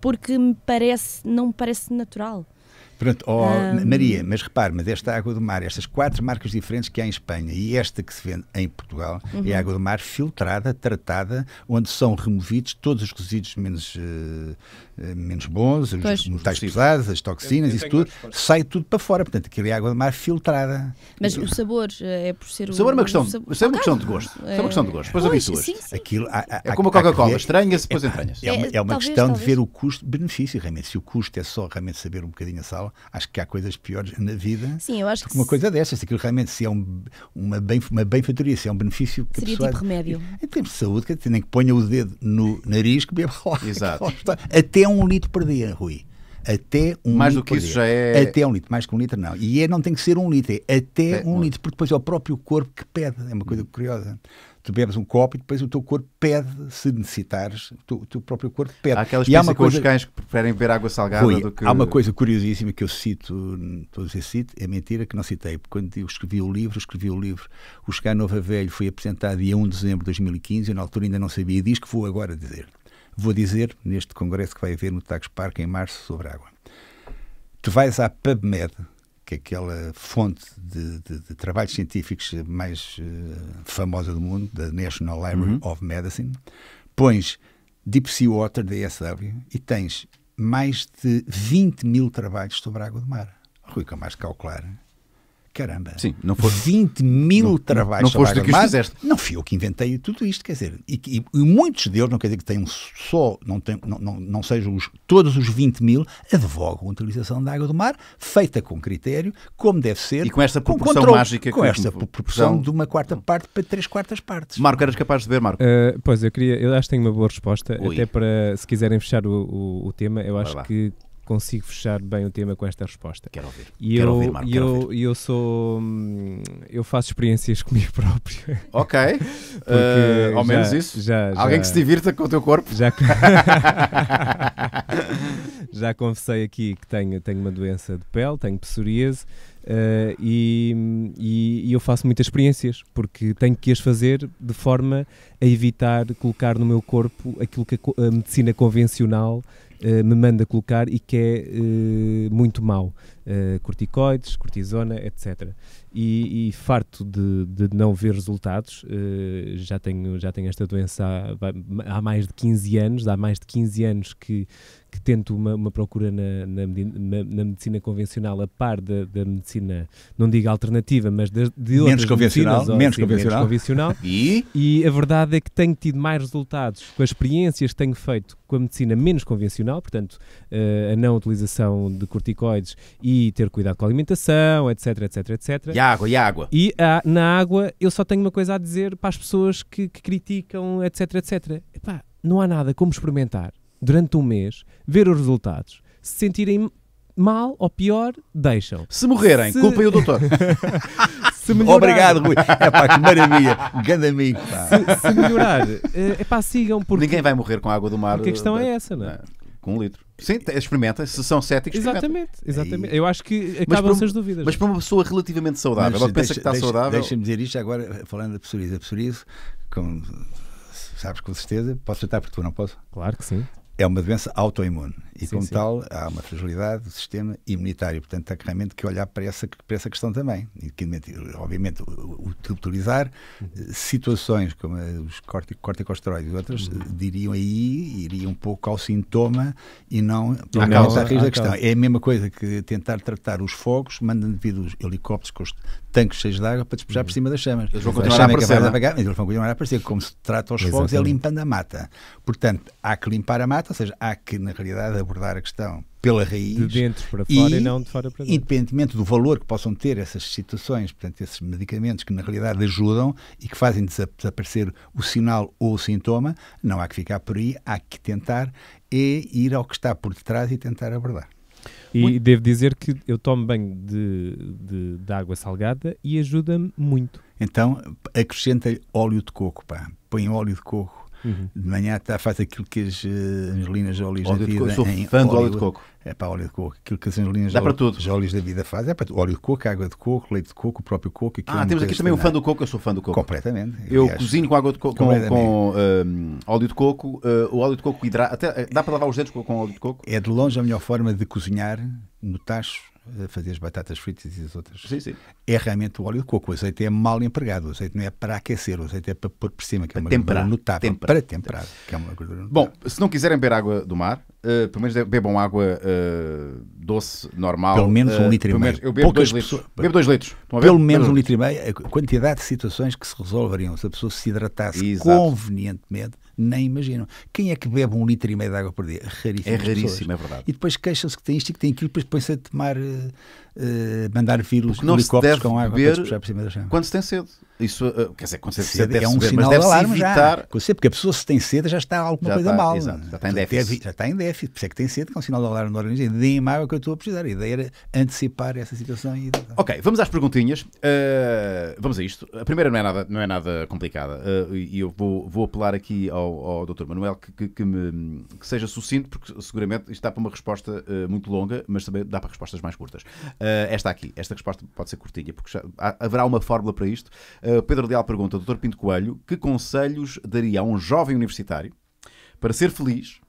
Porque me parece, não me parece natural. Pronto, oh, um... Maria, mas repare, mas esta água do mar, estas quatro marcas diferentes que há em Espanha e esta que se vende em Portugal, é uhum. é água do mar filtrada, tratada, onde são removidos todos os resíduos menos, uh, menos bons, os metais pesados, as toxinas, eu, eu isso tudo, sai tudo para fora. Portanto, aquilo é água do mar filtrada. Mas o sabor eh, é por ser o. Sabor é uma questão, sabor, é uma questão de gosto. É uma questão de gosto. Depois habituas. Aquilo, há, há, é como a Coca-Cola, estranha-se, depois entranhas. É, é uma, é uma talvez, questão talvez. de ver o custo-benefício, realmente. Se o custo é só realmente saber um bocadinho a sala Acho que há coisas piores na vida. Sim, eu acho que uma se... coisa dessas, se aquilo realmente se é um, uma, bem, uma benfeitoria, se é um benefício que Seria tipo remédio. Em termos de saúde, que nem que ponha o dedo no nariz que beba lá. Exato. Lá Até um litro por dia, Rui até um mais litro. Mais do que isso já é. Até um litro, mais que um litro não. E é, não tem que ser um litro, é até é, um litro, porque depois é o próprio corpo que pede. É uma coisa curiosa tu bebes um copo e depois o teu corpo pede, se necessitares, o teu, o teu próprio corpo pede. Há aquelas pessoas há uma coisa... com os cães que preferem beber água salgada do que... Há uma coisa curiosíssima que eu cito, estou a dizer cito, é mentira que não citei, porque quando eu escrevi o livro, escrevi o livro O Nova Velho, foi apresentado dia 1 de dezembro de 2015, eu na altura ainda não sabia diz que vou agora dizer. Vou dizer neste congresso que vai haver no Tagus Park em março sobre água. Tu vais à PubMed, que aquela fonte de, de, de trabalhos científicos mais uh, famosa do mundo, da National Library uhum. of Medicine, pões Deep Sea Water da ESW e tens mais de 20 mil trabalhos sobre a água do mar. Rui mais calcular caramba, Sim, não foste, 20 mil não, trabalhos não, não foste que fizeste. Não fui eu que inventei tudo isto, quer dizer, e, e, e muitos deles, não quer dizer que tenham só, não, tem, não, não, não sejam os, todos os 20 mil, advogam a utilização da água do mar, feita com critério, como deve ser. E com esta proporção com controle, mágica. Com esta proporção, proporção de uma quarta parte para três quartas partes. Marco, eras capaz de ver, Marco? Uh, pois, eu queria, eu acho que tenho uma boa resposta, Ui. até para, se quiserem fechar o, o, o tema, eu Vai acho lá. que consigo fechar bem o tema com esta resposta. Quero ouvir. E quero eu, ouvir, Marco, eu, ouvir. eu sou. Hum, eu faço experiências [LAUGHS] comigo próprio. Ok. uh, [LAUGHS] ao já, menos isso. Já, Alguém que se divirta com o teu corpo. Já, [LAUGHS] já confessei aqui que tenho, tenho uma doença de pele, tenho psoríase. Uh, e, e, e, eu faço muitas experiências porque tenho que as fazer de forma a evitar colocar no meu corpo aquilo que a, a medicina convencional eh, me manda colocar e que é eh, muito mau. Eh, corticoides, cortisona, etc. E, e farto de, de, não ver resultados, uh, já, tenho, já tenho esta doença há, há, mais de 15 anos, há mais de 15 anos que, que tento uma, uma procura na, na, na, medicina convencional a par da, da, medicina, não digo alternativa, mas de, de menos convencional, medicinas, menos, assim, convencional. menos convencional. [LAUGHS] E? e a verdade é que tenho tido mais resultados com as experiências que tenho feito com a medicina menos convencional, portanto, uh, a não utilização de corticoides e e ter cuidado com a alimentação, etc, etc, etc. E água, e água. E a, ah, na água eu só tenho uma coisa a dizer para as pessoas que, que criticam, etc, etc. Epá, não há nada como experimentar durante um mês, ver os resultados, se sentirem mal ou pior, deixam. Se morrerem, se... culpem o doutor. [LAUGHS] melhorar... Obrigado, Rui. É pá, que maravilha. Grande amigo. Pá. Se, se melhorar, é eh, pá, sigam. Porque... Ninguém vai morrer com a água do mar. Porque a questão é eh, essa, não é? Eh, com um litro. Sim, experimenta. Se são céticos, Exatamente, exatamente. E... Eu acho que acabam-se as dúvidas. Mas para uma pessoa relativamente saudável, ela pensa que está deixa, saudável. Deixa-me dizer isto agora, falando da psoríase. A psoríase, sabes com certeza, posso tratar por tu, não posso? Claro que sim é uma doença autoimune e, sim, como sim. tal, há uma fragilidade do sistema imunitário. Portanto, há realmente que olhar para essa, para essa questão também. E, obviamente, utilizar uhum. eh, situações como os corticosteroides e outras uhum. eh, diriam aí, iriam um pouco ao sintoma e não à causa da questão. É a mesma coisa que tentar tratar os fogos, mandando vir os helicópteros com os tanques cheios de água para despejar por uhum. cima das chamas. Eles vão continuar a, a aparecer. É apagar, é mas eles vão continuar a aparecer. Como se trata os fogos, é limpando a mata. Portanto, há que limpar a mata, ou seja, há que, na realidade, abordar a questão pela raiz. De dentro para fora e, e não de fora para dentro. Independentemente do valor que possam ter essas situações, portanto, esses medicamentos que na realidade ajudam e que fazem desaparecer o sinal ou o sintoma, não há que ficar por aí, há que tentar e ir ao que está por detrás e tentar abordar. E muito... devo dizer que eu tomo banho de, de, de água salgada e ajuda-me muito. Então acrescenta óleo de coco, pá. Põe óleo de coco Uhum. De manhã está, faz aquilo que as eh, Angelinas da vida. Eu Sou em fã do óleo de coco. É para óleo de coco. Aquilo que as Angelinas Jolies da vida faz. é para tudo. Óleo de coco, água de coco, leite de coco, o próprio coco. Ah, é temos aqui também o um fã do coco. Eu sou fã do coco. Completamente. Eu, eu cozinho com água de coco, com, com hum, óleo de coco. Uh, o óleo de coco hidrata. Até, eh, dá para lavar os dentes com, com óleo de coco? É de longe a melhor forma de cozinhar no tacho eh, fazer as batatas fritas e as outras. Sim, sim. É realmente o óleo de coco. O azeite é mal empregado. O azeite não é para aquecer, o azeite é para pôr por cima, que é uma temperar, notável. Tempera. Para temperar, que é uma gordura notável. Bom, se não quiserem beber água do mar, uh, pelo menos bebam água uh, doce, normal. Pelo menos um uh, litro e meio. Eu bebo Poucas dois, pessoas... litros. Bebo dois litros. Pelo menos um litro e meio. A quantidade de situações que se resolveriam se a pessoa se hidratasse Exato. convenientemente nem imaginam. Quem é que bebe um litro e meio de água por dia? É raríssimo. É raríssimo, é verdade. E depois queixam-se que tem isto e que tem aquilo, depois põe se a tomar, uh, mandar vírus, Porque helicópteros com água beber para por cima da chama. Quando se tem sede isso, eh, quer dizer, é um sinal mas de alarme evitar... já. Porque a pessoa, se tem sede, já está alguma já coisa está, mal. Exato, já está tá em déficit. Já está em déficit. Por isso é que tem sede, que é um sinal de alarme no organismo. Deem mais o que eu estou a precisar. A ideia era antecipar essa situação. E... Ok, vamos às perguntinhas. Uh, vamos a isto. A primeira não é nada, não é nada complicada. Uh, e eu vou, vou apelar aqui ao, ao Dr. Manuel que, que, que, me, que seja sucinto, porque seguramente isto dá para uma resposta uh, muito longa, mas também dá para respostas mais curtas. esta aqui, esta resposta pode ser curtinha, porque já, há, haverá uma fórmula para isto. Uh, eh, Pedro Leal pergunta, Dr. Pinto Coelho, que conselhos daria a um jovem universitário para ser feliz,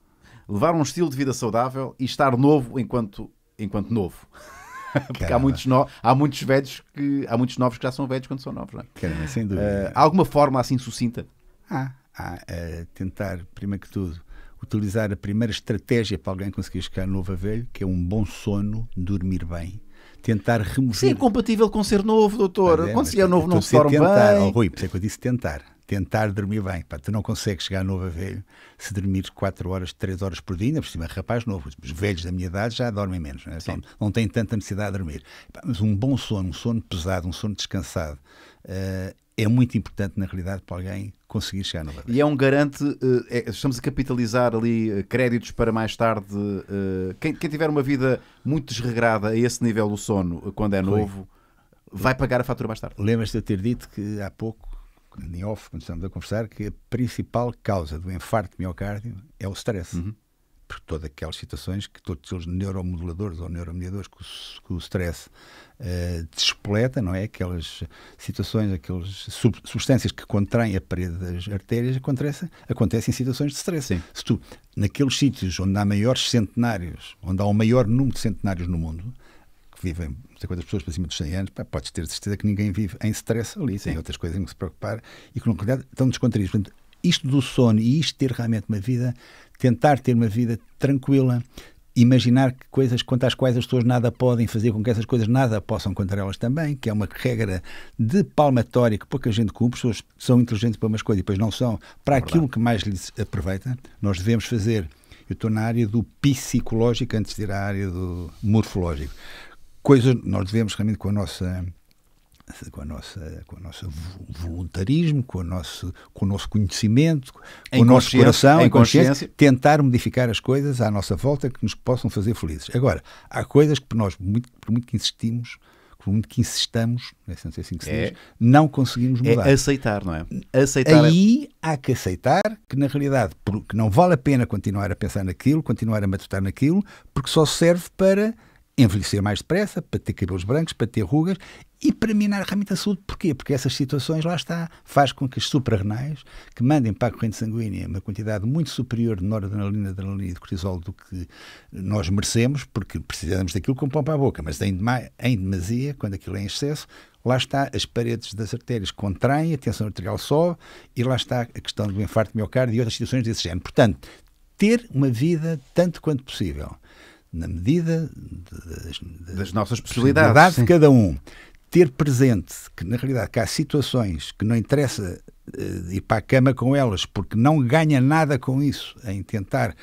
levar um estilo de vida saudável e estar novo enquanto, enquanto novo? [LAUGHS] Porque há muitos, no... há muitos velhos que há muitos novos que já são velhos quando são novos, não é? Caramba, sem dúvida. Eh, há alguma forma assim sucinta? Há, ah, ah, tentar, primeiro que tudo, utilizar a primeira estratégia para alguém conseguir chegar novo a velho, que é um bom sono, dormir bem tentar remover. Sim, é compatível com ser novo, doutor. Ah, é, Quando se é novo, não se dorme tentar, bem. Oh, Rui, por isso é que eu disse tentar. Tentar dormir bem. Pá, tu não consegues chegar novo a velho se dormir 4 horas, 3 horas por dia, ainda por cima, rapaz novo. Os velhos da minha idade já dormem menos, né? então, não têm tanta necessidade de dormir. Pá, mas um bom sono, um sono pesado, um sono descansado, eh, é muito importante, na realidade, para alguém conseguir chegar no Bradesco. E é um garante, uh, é, estamos a capitalizar ali eh, créditos para mais tarde. Uh, quem, quem, tiver uma vida muito desregrada a esse nível do sono, quando é novo, vai pagar a fatura mais tarde. Lembras-te de ter dito que há pouco, em off, quando estamos a conversar, que a principal causa do infarto de miocárdio é o stress. Uhum por todas aquelas situações que todos os neuromoduladores ou neuromediadores que o, que o stress uh, despleta, não é? Aquelas situações, aquelas sub, substâncias que contraem a parede das artérias acontecem, Acontece em situações de stress. Sim. Se tu, naqueles sítios onde há maiores centenários, onde há o maior número de centenários no mundo, que vivem sei quantas pessoas para cima dos 100 anos, pá, podes ter certeza que ninguém vive em stress ali, sem outras coisas em que se preocupar e que, não realidade, estão descontraídos. Portanto, isto do sono e isto ter realmente uma vida tentar ter uma vida tranquila, imaginar que coisas quanto às quais as pessoas nada podem fazer com que essas coisas nada possam contra elas também, que é uma regra de palmatória que pouca gente cumpre, as pessoas são inteligentes para umas coisas e depois não são, para aquilo que mais lhes aproveita, nós devemos fazer, eu estou na área do psicológico antes de ir à área do morfológico, coisas nós devemos realmente com a nossa com a nossa com a nossa voluntarismo com o nosso com o nosso conhecimento com o nosso coração em consciência, consciência, tentar modificar as coisas à nossa volta que nos possam fazer felizes agora há coisas que nós muito, por muito que insistimos por muito que insistamos não, é assim, sei assim que se é, diz, não conseguimos é mudar é aceitar não é aceitar é- aí é... há que aceitar que na realidade porque não vale a pena continuar a pensar naquilo continuar a matutar naquilo porque só serve para envelhecer mais depressa, para ter cabelos brancos, para ter rugas e para minar a ramita saúde, porquê? Porque essas situações, lá está, faz com que as suprarrenais, que mandem para a corrente sanguínea uma quantidade muito superior de noradrenalina, adrenalina e de cortisol do que nós merecemos, porque precisamos daquilo com pão para a boca, mas em, em demasia, quando aquilo é em excesso, lá está, as paredes das artérias contraem, a tensão arterial sobe, e lá está a questão do infarto miocárdio e outras situações desse género. Portanto, ter uma vida tanto quanto possível, na medida das, das, das nossas possibilidades de cada um ter presente que, na realidade, que há situações que não interessa uh, ir para a cama com elas, porque não ganha nada com isso, em tentar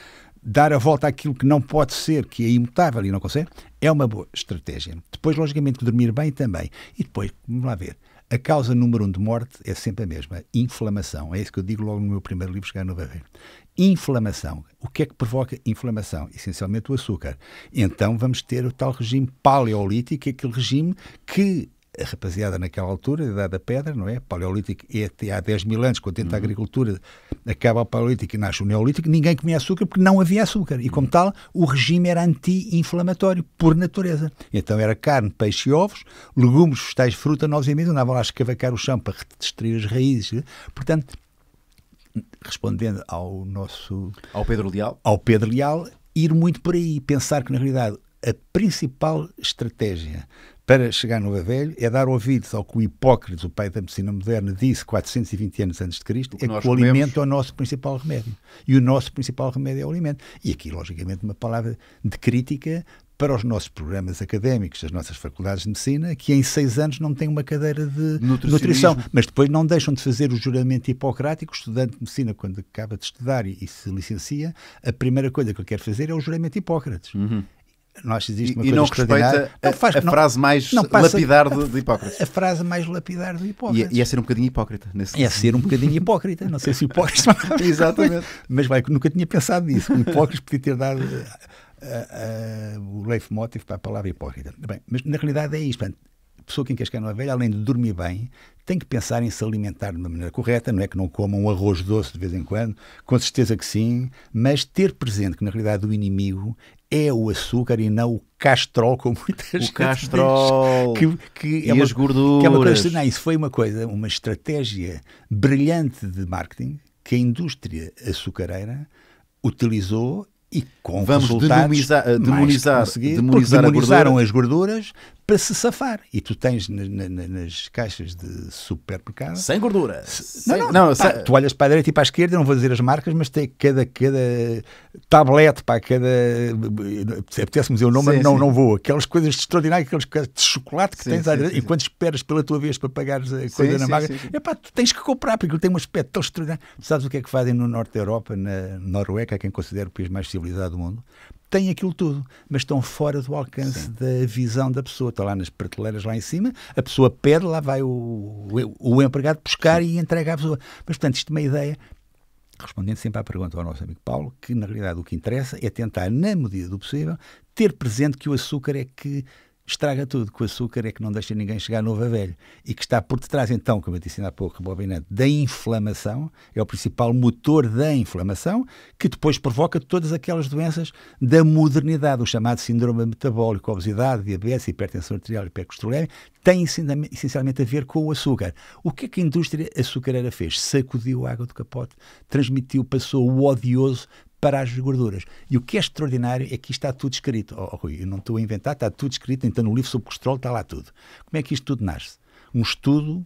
dar a volta àquilo que não pode ser, que é imutável e não consegue, é uma boa estratégia. Depois, logicamente, dormir bem também. E depois, vamos lá ver, a causa número um de morte é sempre a mesma, inflamação. É isso que eu digo logo no meu primeiro livro, Chegar no Barreiro inflamação. O que é que provoca inflamação? Essencialmente o açúcar. Então vamos ter o tal regime paleolítico, aquele regime que a rapaziada naquela altura, a Idade da Pedra, não é? Paleolítico é até há 10 mil anos, quando tenta a uhum. agricultura, acaba o Paleolítico e nasce o Neolítico, ninguém comia açúcar porque não havia açúcar. E como uhum. tal, o regime era anti-inflamatório, por natureza. Então era carne, peixe e ovos, legumes, vegetais, fruta, novos e medos, andavam lá a escavacar o chão para destruir as raízes. Né? Portanto, respondendo ao nosso. Ao Pedro Leal. Ao Pedro Leal, ir muito por aí. Pensar que, na realidade, a principal estratégia para chegar no Velho é dar ouvidos ao que o Hipócrates, o pai da medicina moderna, disse 420 anos antes de Cristo, é que o comemos. alimento é o nosso principal remédio. E o nosso principal remédio é o alimento. E aqui, logicamente, uma palavra de crítica para os nossos programas académicos, das nossas faculdades de medicina, que em seis anos não têm uma cadeira de nutrição, mas depois não deixam de fazer o juramento hipocrático. O estudante de medicina, quando acaba de estudar e, e se licencia, a primeira coisa que eu quero fazer é o juramento Hipócrates. Uhum não achas existe uma e, coisa não respeita não faz, a não, frase mais não lapidar do, Hipócrates. A, frase mais lapidar do é- Hipócrates. E, e é ser um bocadinho hipócrita. Nesse... É ser um bocadinho hipócrita. Não sei se [LAUGHS] Hipócrates... Exatamente. Mas vai, nunca tinha pensado nisso. O Hipócrates podia ter dado o leitmotiv para a palavra hipócrita. Bem, mas na realidade é isto. Portanto, a pessoa que encascana na velha, além de dormir bem, tem que pensar em se alimentar de uma maneira correta, não é que não coma um arroz doce de vez em quando, com certeza que sim, mas ter presente que na realidade o inimigo é o açúcar e não o castrol, como muita o gente castrol diz, que, que e é uma, as gorduras. Que é uma coisa, não, isso foi uma coisa, uma estratégia brilhante de marketing que a indústria açucareira utilizou e com Vamos demonizar, demonizar, demonizar, demonizar, demonizaram gorduras. as gorduras para se safar. E tu tens na, na, nas caixas de supermercado. Sem gordura. Se, não, não, não Tu olhas para a direita e para a esquerda, não vou dizer as marcas, mas tem cada, cada tablete para cada. Se apetece-me dizer o nome, sim, não, sim. não vou. Aquelas coisas extraordinárias, aquelas coisas de chocolate que sim, tens à direita, enquanto esperas pela tua vez para pagares a coisa na marca. É pá, tu tens que comprar, porque tem um aspecto tão extraordinário. sabes o que é que fazem no norte da Europa, na Noruega, é quem considero o país mais civilizado do mundo? têm aquilo tudo, mas estão fora do alcance Sim. da visão da pessoa. Está lá nas prateleiras lá em cima, a pessoa pede, lá vai o, o, o empregado buscar Sim. e entrega à pessoa. Mas, portanto, isto é uma ideia, respondendo sempre à pergunta ao nosso amigo Paulo, que na realidade o que interessa é tentar, na medida do possível, ter presente que o açúcar é que estraga tudo, que o açúcar é que não deixa ninguém chegar novo a velho e que está por detrás, então, como eu disse há pouco, rebobinando, da inflamação, é o principal motor da inflamação, que depois provoca todas aquelas doenças da modernidade, o chamado síndrome metabólico, obesidade, diabetes, hipertensão arterial, hipercolesterolêmica, tem essencialmente a ver com o açúcar. O que é que a indústria açucareira fez? Sacudiu a água do capote, transmitiu, passou o odioso para as gorduras. E o que é extraordinário é que isto está tudo escrito. Oh, oh, Rui, eu não estou a inventar, está tudo escrito, então no livro sobre colesterol está lá tudo. Como é que isto tudo nasce? Um estudo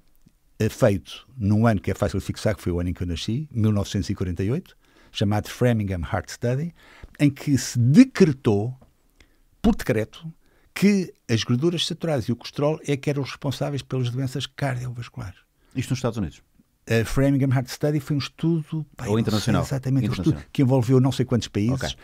eh, feito num ano que é fácil de fixar, que foi o ano em que eu nasci, 1948, chamado Framingham Heart Study, em que se decretou, por decreto, que as gorduras saturadas e o colesterol é que eram os responsáveis pelas doenças cardiovasculares. Isto nos Estados Unidos? A Framingham Heart Study foi um estudo. Pai, Ou internacional. exatamente, internacional. um estudo que envolveu não sei quantos países. Okay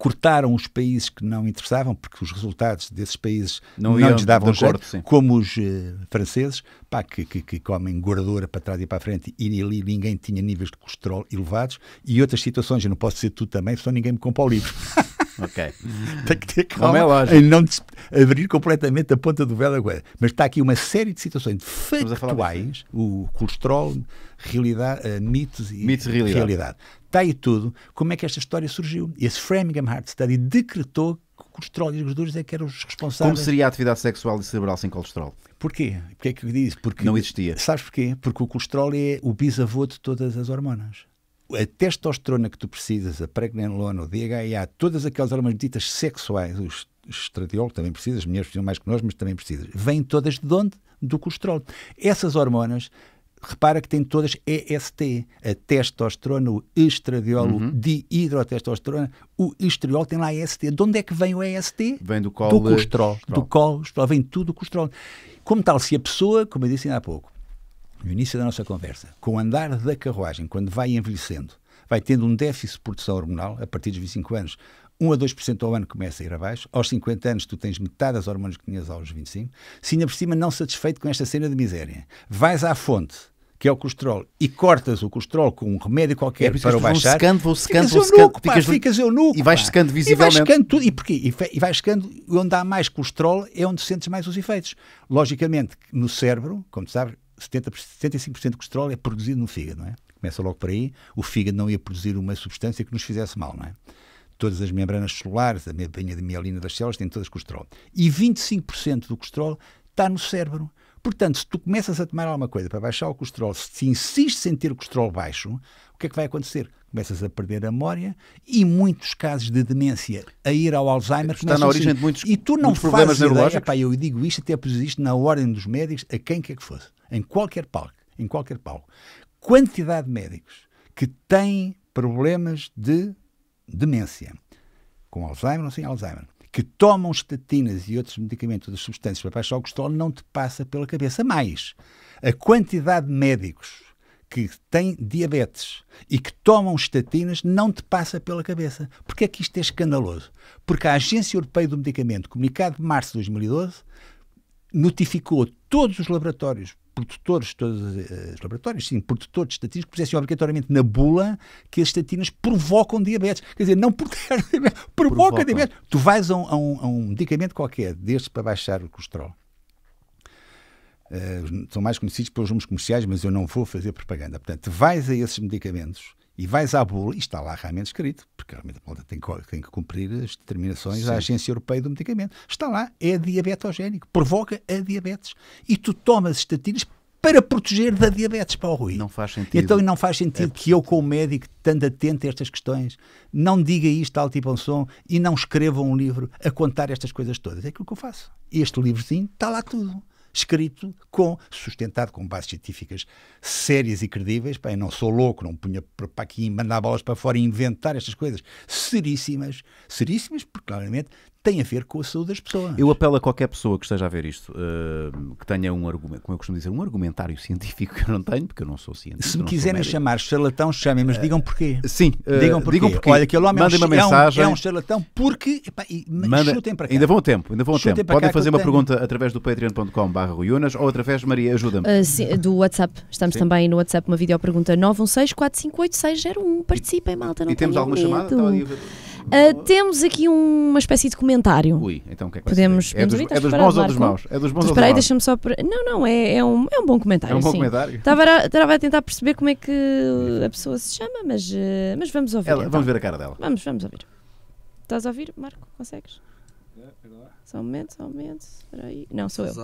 cortaram os países que não interessavam, porque os resultados desses países não, não lhes davam jeito, acordo, como os uh, franceses, pá, que, que, que, comem gordura para trás e para a frente, e ali ninguém tinha níveis de colesterol elevados, e outras situações, eu não posso dizer tudo também, só ninguém me compra o livro. [LAUGHS] Ok. [LAUGHS] Tem que ter calma é em não abrir completamente a ponta do véu da Mas está aqui uma série de situações factuais, é o colesterol, realidade, uh, mitos e mitos, realidade. realidade. Está aí tudo. Como é que esta história surgiu? Esse Framingham Heart Study decretou que o colesterol e os gorduras é que eram os responsáveis. Como seria a atividade sexual e cerebral sem colesterol? Porquê? Porquê é que eu disse? Porque, não existia. Sabes porquê? Porque o colesterol é o bisavô de todas as hormonas a testosterona que tu precisas, a pregnenolona, o DHEA, todas aquelas hormonas ditas sexuais, os estradiol também precisas, as mulheres precisam mais que nós, mas também precisas. Vêm todas de onde? Do colesterol. Essas hormonas, repara que têm todas EST, a testosterona, o estradiol, uhum. o dihidrotestosterona, o estriol tem lá EST. De onde é que vem o EST? Vem do colesterol. Do colesterol. Do colesterol. Vem tudo do colesterol. Como tal, se a pessoa, como eu disse ainda há pouco, no início da nossa conversa, com o andar da carruagem, quando vai envelhecendo, vai tendo um déficit de produção hormonal a partir dos 25 anos. 1 a 2% ao ano começa a ir abaixo. Aos 50 anos, tu tens metade das hormonas que tinhas aos 25. Se ainda por cima não satisfeito com esta cena de miséria, vais à fonte, que é o colesterol, e cortas o colesterol com um remédio qualquer é para o baixar. Secando, vou secando, vou secando. Ficas, ficas, ficas eunuco. E vais secando visivelmente. E vais secando tudo. E porquê? E vais secando. Onde há mais colesterol é onde sentes mais os efeitos. Logicamente, no cérebro, como tu sabes, 70, 75% do colesterol é produzido no fígado, não é? Começa logo por aí. O fígado não ia produzir uma substância que nos fizesse mal, não é? Todas as membranas celulares, a membrana de mielina das células, têm todas colesterol. E 25% do colesterol está no cérebro. Portanto, se tu começas a tomar alguma coisa para baixar o colesterol, se insistes em ter o colesterol baixo, o que é que vai acontecer? Começas a perder a memória e muitos casos de demência a ir ao Alzheimer Está na origem assim, de muitos, e tu não muitos problemas ideia, Pá, eu digo isto, até pus isto na ordem dos médicos, a quem quer que fosse em qualquer palco, em qualquer palco, quantidade de médicos que têm problemas de demência, com Alzheimer ou sem Alzheimer, que tomam estatinas e outros medicamentos de substâncias para baixar o colesterol, não te passa pela cabeça. Mais, a quantidade de médicos que têm diabetes e que tomam estatinas não te passa pela cabeça. Porque é que isto é escandaloso? Porque a Agência Europeia do Medicamento, comunicado de março de 2012, notificou todos os laboratórios produtores, todos eh, os laboratórios, sim, produtores de estatinas, pusessem obrigatoriamente na bula que as estatinas provocam diabetes. Quer dizer, não protegem [LAUGHS] diabetes, provoca, provoca, diabetes. Tu vais a um, a, um, a um, medicamento qualquer, deste para baixar o colesterol. Uh, são mais conhecidos pelos nomes comerciais, mas eu não vou fazer propaganda. Portanto, vais a esses medicamentos e vais à bula, e está lá realmente escrito, porque realmente a bula tem, tem, que cumprir as determinações Sim. da Agência Europeia do Medicamento. Está lá, é diabetogénico, provoca a diabetes. E tu tomas estatinas para proteger da diabetes, para o Rui. Não faz sentido. Então não faz sentido é... que eu, como médico, estando atento a estas questões, não diga isto alto e bom som e não escreva um livro a contar estas coisas todas. É aquilo que eu faço. Este livrozinho está lá tudo escrito com, sustentado com bases científicas sérias e credíveis, pá, não sou louco, não punha para aqui mandar bolas para fora e inventar estas coisas seríssimas, seríssimas, porque claramente tem a ver com a saúde das pessoas. Eu apelo a qualquer pessoa que esteja a ver isto, uh, que tenha um argumento, como eu costumo dizer, um argumentário [LAUGHS] científico que eu não tenho, porque eu não sou científico. Se me quiserem chamar charlatão, chamem, mas eh, digam porquê. Uh, sim, uh, digam, porquê. digam porquê. Olha, aquele homem é Mandem é, um, mensagem. é um charlatão porque. Epá, e, Manda, para cá. Ainda vão a tempo, ainda vão a tempo. Podem fazer uma pergunta tenho. através do patreoncom ou através, Maria, ajuda-me. Ah, sim, do WhatsApp. Estamos sim. também no WhatsApp, uma videopergunta 916 458601. Participem, malta. Não e temos alguma medo. chamada? Uh, temos aqui uma espécie de comentário. Ui, então o que é que podemos, é, então é, dos, é dos bons ou dos maus? É dos bons então Espera aí, deixa-me só. Por... Não, não, é, é, um, é um bom comentário. É um bom sim. comentário. Estava a, estava a tentar perceber como é que a pessoa se chama, mas, ah, mas vamos ouvir. Ela, então. Vamos ver a cara dela. Vamos, vamos ouvir. Estás a ouvir, Marco? Consegues? Só um momento, só um momento. Espera aí. Não, sou eu.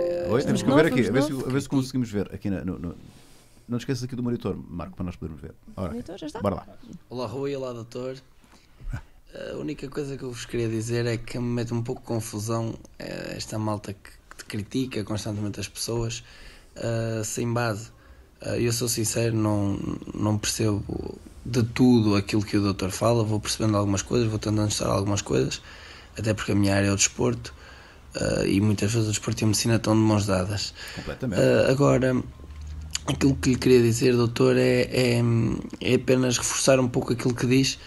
É, Oi, temos que ver aqui, a ver, se, a ver se conseguimos ver aqui na, no, no, Não esqueças aqui do monitor, Marco, para nós podermos ver. Ora, monitor, já está? Bora lá. Olá, Rui, olá, doutor. A única coisa que eu vos queria dizer é que me mete um pouco confusão eh, esta malta que critica constantemente as pessoas eh, sem base. Eh, eu sou sincero, não, não percebo de tudo aquilo que o doutor fala, vou percebendo algumas coisas, vou tentando estudar algumas coisas, até porque a minha área é o desporto e muitas vezes o desporto e a medicina estão de mãos dadas. Completamente. agora, aquilo que lhe queria dizer, doutor, é, é, é apenas reforçar um pouco aquilo que diz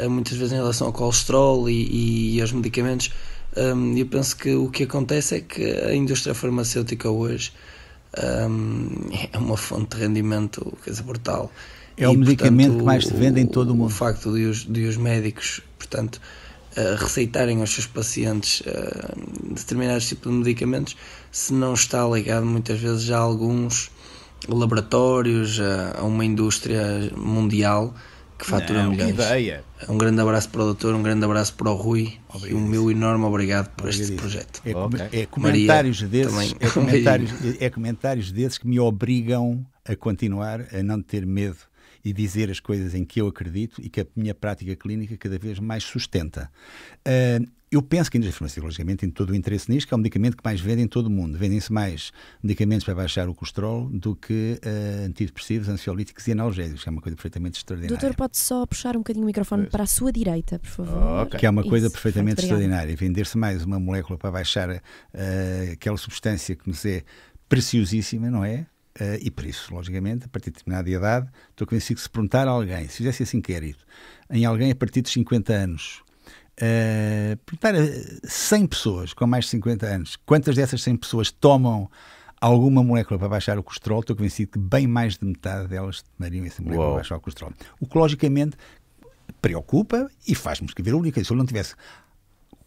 eh, muitas vezes em relação ao colesterol e, e aos medicamentos. Um, ehm, eu penso que o que acontece é que a indústria farmacêutica hoje um, ehm, é uma fonte de rendimento quer dizer, brutal. É o e, medicamento portanto, que mais se vende o, em todo o mundo. O facto de os, de os médicos, portanto, uh, receitarem aos seus pacientes uh, determinados tipos de medicamentos, se não está ligado muitas vezes a alguns laboratórios, a, a uma indústria mundial que faturam Não, milhões. Ideia. Um grande abraço para o doutor, um grande abraço para o Rui obrigado. e um meu enorme obrigado por obrigado. este projeto. É, é comentários é [LAUGHS] Maria, desses, é comentários, é comentários desses que me obrigam a continuar a não ter medo e dizer as coisas em que eu acredito e que a minha prática clínica cada vez mais sustenta. Uh, eu penso que a indústria farmacêutica, logicamente, tem todo o interesse nisto, que é o medicamento que mais vende em todo o mundo. Vendem-se mais medicamentos para baixar o colesterol do que uh, antidepressivos, ansiolíticos e analgésicos, que é uma coisa perfeitamente extraordinária. Doutor, pode só puxar um bocadinho o microfone pois. para a sua direita, por favor? Okay. Que é uma coisa Isso. perfeitamente extraordinária. Vender-se mais uma molécula para baixar uh, aquela substância que nos é preciosíssima, não é? Uh, e por isso, logicamente, a partir de determinada idade, estou convencido que se perguntar a alguém, se fizesse esse inquérito, em alguém a partir de 50 anos, Uh, eh, para 100 pessoas com mais de 50 anos, quantas dessas 100 pessoas tomam alguma molécula para baixar o colesterol? Estou convencido que bem mais de metade delas tomariam essa molécula Uou. para baixar o colesterol. O que, logicamente, preocupa e faz-me escrever única. Se eu não tivesse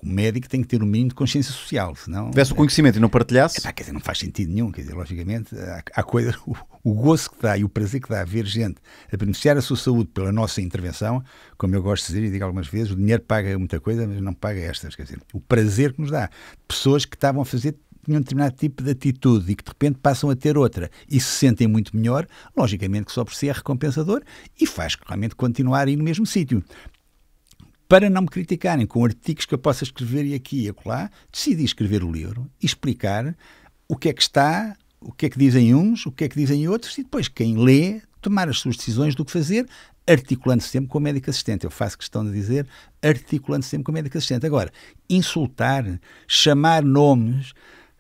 o médico tem que ter um mínimo de consciência social, senão... Tivesse o conhecimento e não partilhasse? quer dizer, não faz sentido nenhum, quer dizer, logicamente, há, há coisa, [LAUGHS] o, o, gozo que dá e o prazer que dá a ver gente a beneficiar a sua saúde pela nossa intervenção, como eu gosto de dizer e digo algumas vezes, o dinheiro paga muita coisa, mas não paga estas, quer dizer, o prazer que nos dá. Pessoas que estavam a fazer tinham um determinado tipo de atitude e que de repente passam a ter outra e se sentem muito melhor, logicamente que só por si é recompensador e faz realmente continuar aí no mesmo sítio para não me criticarem com artigos que eu possa escrever e aqui e acolá, decidi escrever o livro e explicar o que é que está, o que é que dizem uns, o que é que dizem outros, e depois quem lê tomar as suas decisões do que fazer, articulando-se sempre com o médico assistente. Eu faço questão de dizer articulando-se sempre com o médico assistente. Agora, insultar, chamar nomes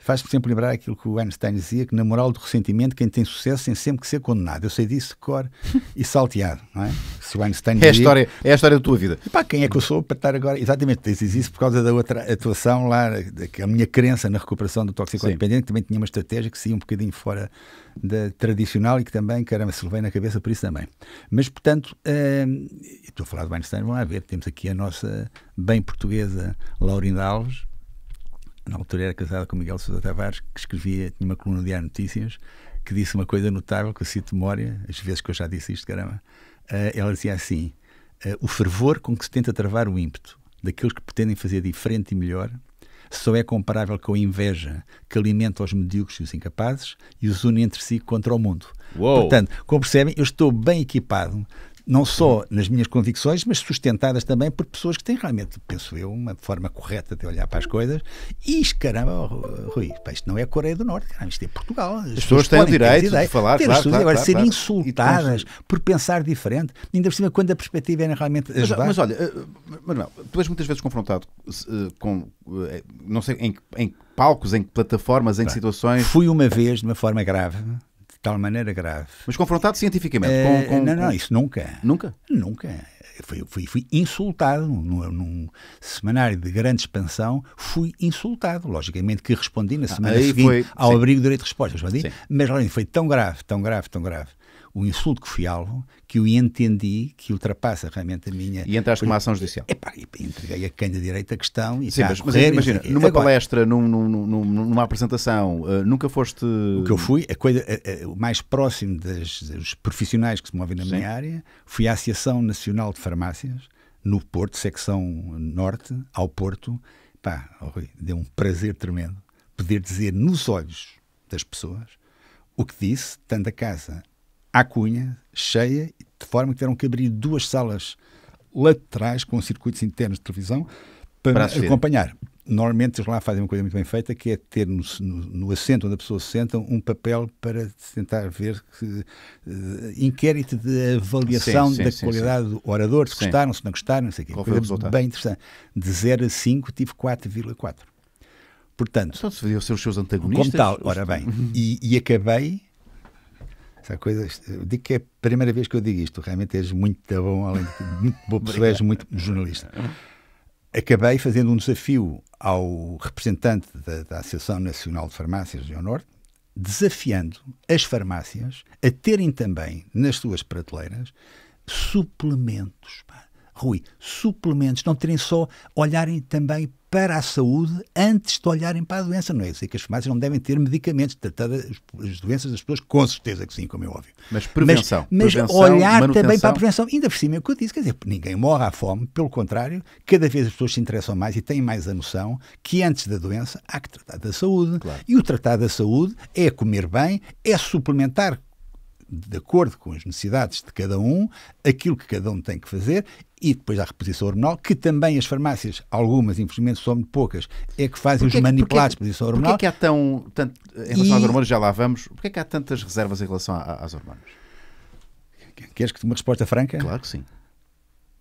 Faz-me sempre lembrar aquilo que o Einstein dizia, que na moral do ressentimento, quem tem sucesso tem sempre que ser condenado. Eu sei disso, cor [LAUGHS] e salteado, não é? Se o Einstein dizia, é, a história, é a história da tua vida. Pá, quem é que eu sou para estar agora? Exatamente, dizes isso por causa da outra atuação lá, da minha crença na recuperação do toxicodependente, que também tinha uma estratégia que saía um bocadinho fora da tradicional e que também, caramba, se levei na cabeça por isso também. Mas, portanto, hum, estou a falar do Einstein, vão lá ver, temos aqui a nossa bem portuguesa Laurinda Alves, na altura era casada com Miguel Sousa Tavares, que escrevia, tinha uma coluna de ar Notícias, que disse uma coisa notável, que eu cito de memória, as vezes que eu já disse isto, caramba. Uh, ela dizia assim: uh, o fervor com que se tenta travar o ímpeto daqueles que pretendem fazer diferente e melhor só é comparável com a inveja que alimenta os medíocres e os incapazes e os une entre si contra o mundo. Uou. Portanto, como percebem, eu estou bem equipado não só nas minhas convicções, mas sustentadas também por pessoas que têm realmente, penso eu, uma forma correta de olhar para as coisas. E isto, caramba, oh, Rui, isto não é a Coreia do Norte, caramba, isto é Portugal. As, as pessoas têm o direito de falar, de claro, claro, Agora, claro, claro. insultadas por pensar diferente, ainda por cima, quando a perspectiva era realmente ajudar. Mas, mas olha, eh, eh, Manuel, tu és muitas vezes confrontado eh, com, não sei, em, em palcos, em plataformas, em situações... Fui uma vez, de uma forma grave, tal maneira grave. Mas confrontado cientificamente? Uh, com, eh, com, não, não, com... isso nunca. Nunca? Nunca. Fui, fui, fui insultado num, num, semanário de grande expansão, fui insultado. Logicamente que respondi na ah, semana ah, seguinte foi, ao sim. abrigo do direito de resposta mas, mas olha, foi tão grave, tão grave, tão grave, o insulto que fui alvo, que eu entendi que ultrapassa realmente a minha. E entraste numa ação judicial. Epá, entreguei a quem de direito a questão e Sim, tá mas, a correr, imagina, e numa Agora, palestra, num, num, num, numa apresentação, uh, nunca foste. O que eu fui, a coisa, a, a, o mais próximo das, dos profissionais que se movem na Sim. minha área, fui à Associação Nacional de Farmácias, no Porto, secção norte, ao Porto. Pá, oh, Rui, deu um prazer tremendo poder dizer nos olhos das pessoas o que disse, tanto a casa à cunha, cheia, de forma que tiveram que abrir duas salas laterais com circuitos internos de televisão para, para acompanhar. Normalmente eles lá fazem uma coisa muito bem feita, que é ter no, no, assento onde a pessoa se senta um papel para tentar ver que, uh, eh, inquérito de avaliação sim, sim, da sim, qualidade do orador, se gostaram, se não gostaram, não sei o quê. Qual foi o bem interessante. De 0 a 5 tive 4,4. Portanto, só então, se deviam os seus antagonistas. Como tal, ora bem, [LAUGHS] e, e acabei essa coisa, eu digo que é a primeira vez que eu digo isto, realmente és muito bom, além de muito boa pessoa, és muito jornalista. Acabei fazendo um desafio ao representante da, da Associação Nacional de Farmácias do Norte, desafiando as farmácias a terem também nas suas prateleiras suplementos. Pá. Rui, suplementos, não terem só, olharem também para a saúde antes de olharem para a doença. Não é dizer que as farmácias não devem ter medicamentos, tratar as, doenças das pessoas, com certeza que sim, como é óbvio. Mas prevenção. Mas, mas prevenção, olhar também para a prevenção. Ainda por cima é o que eu disse, quer dizer, ninguém morre à fome, pelo contrário, cada vez as pessoas se interessam mais e têm mais a noção que antes da doença há que tratar da saúde. Claro. E o tratar da saúde é comer bem, é suplementar de acordo com as necessidades de cada um, aquilo que cada um tem que fazer e depois há a reposição hormonal, que também as farmácias, algumas, infelizmente, são muito poucas, é que fazem porque, os manipulados porque, de reposição hormonal. Porquê é que há tão, tanto, em relação e... hormonas já lá vamos, porquê é que há tantas reservas em relação às hormonas. Queres que uma resposta franca? Claro que sim.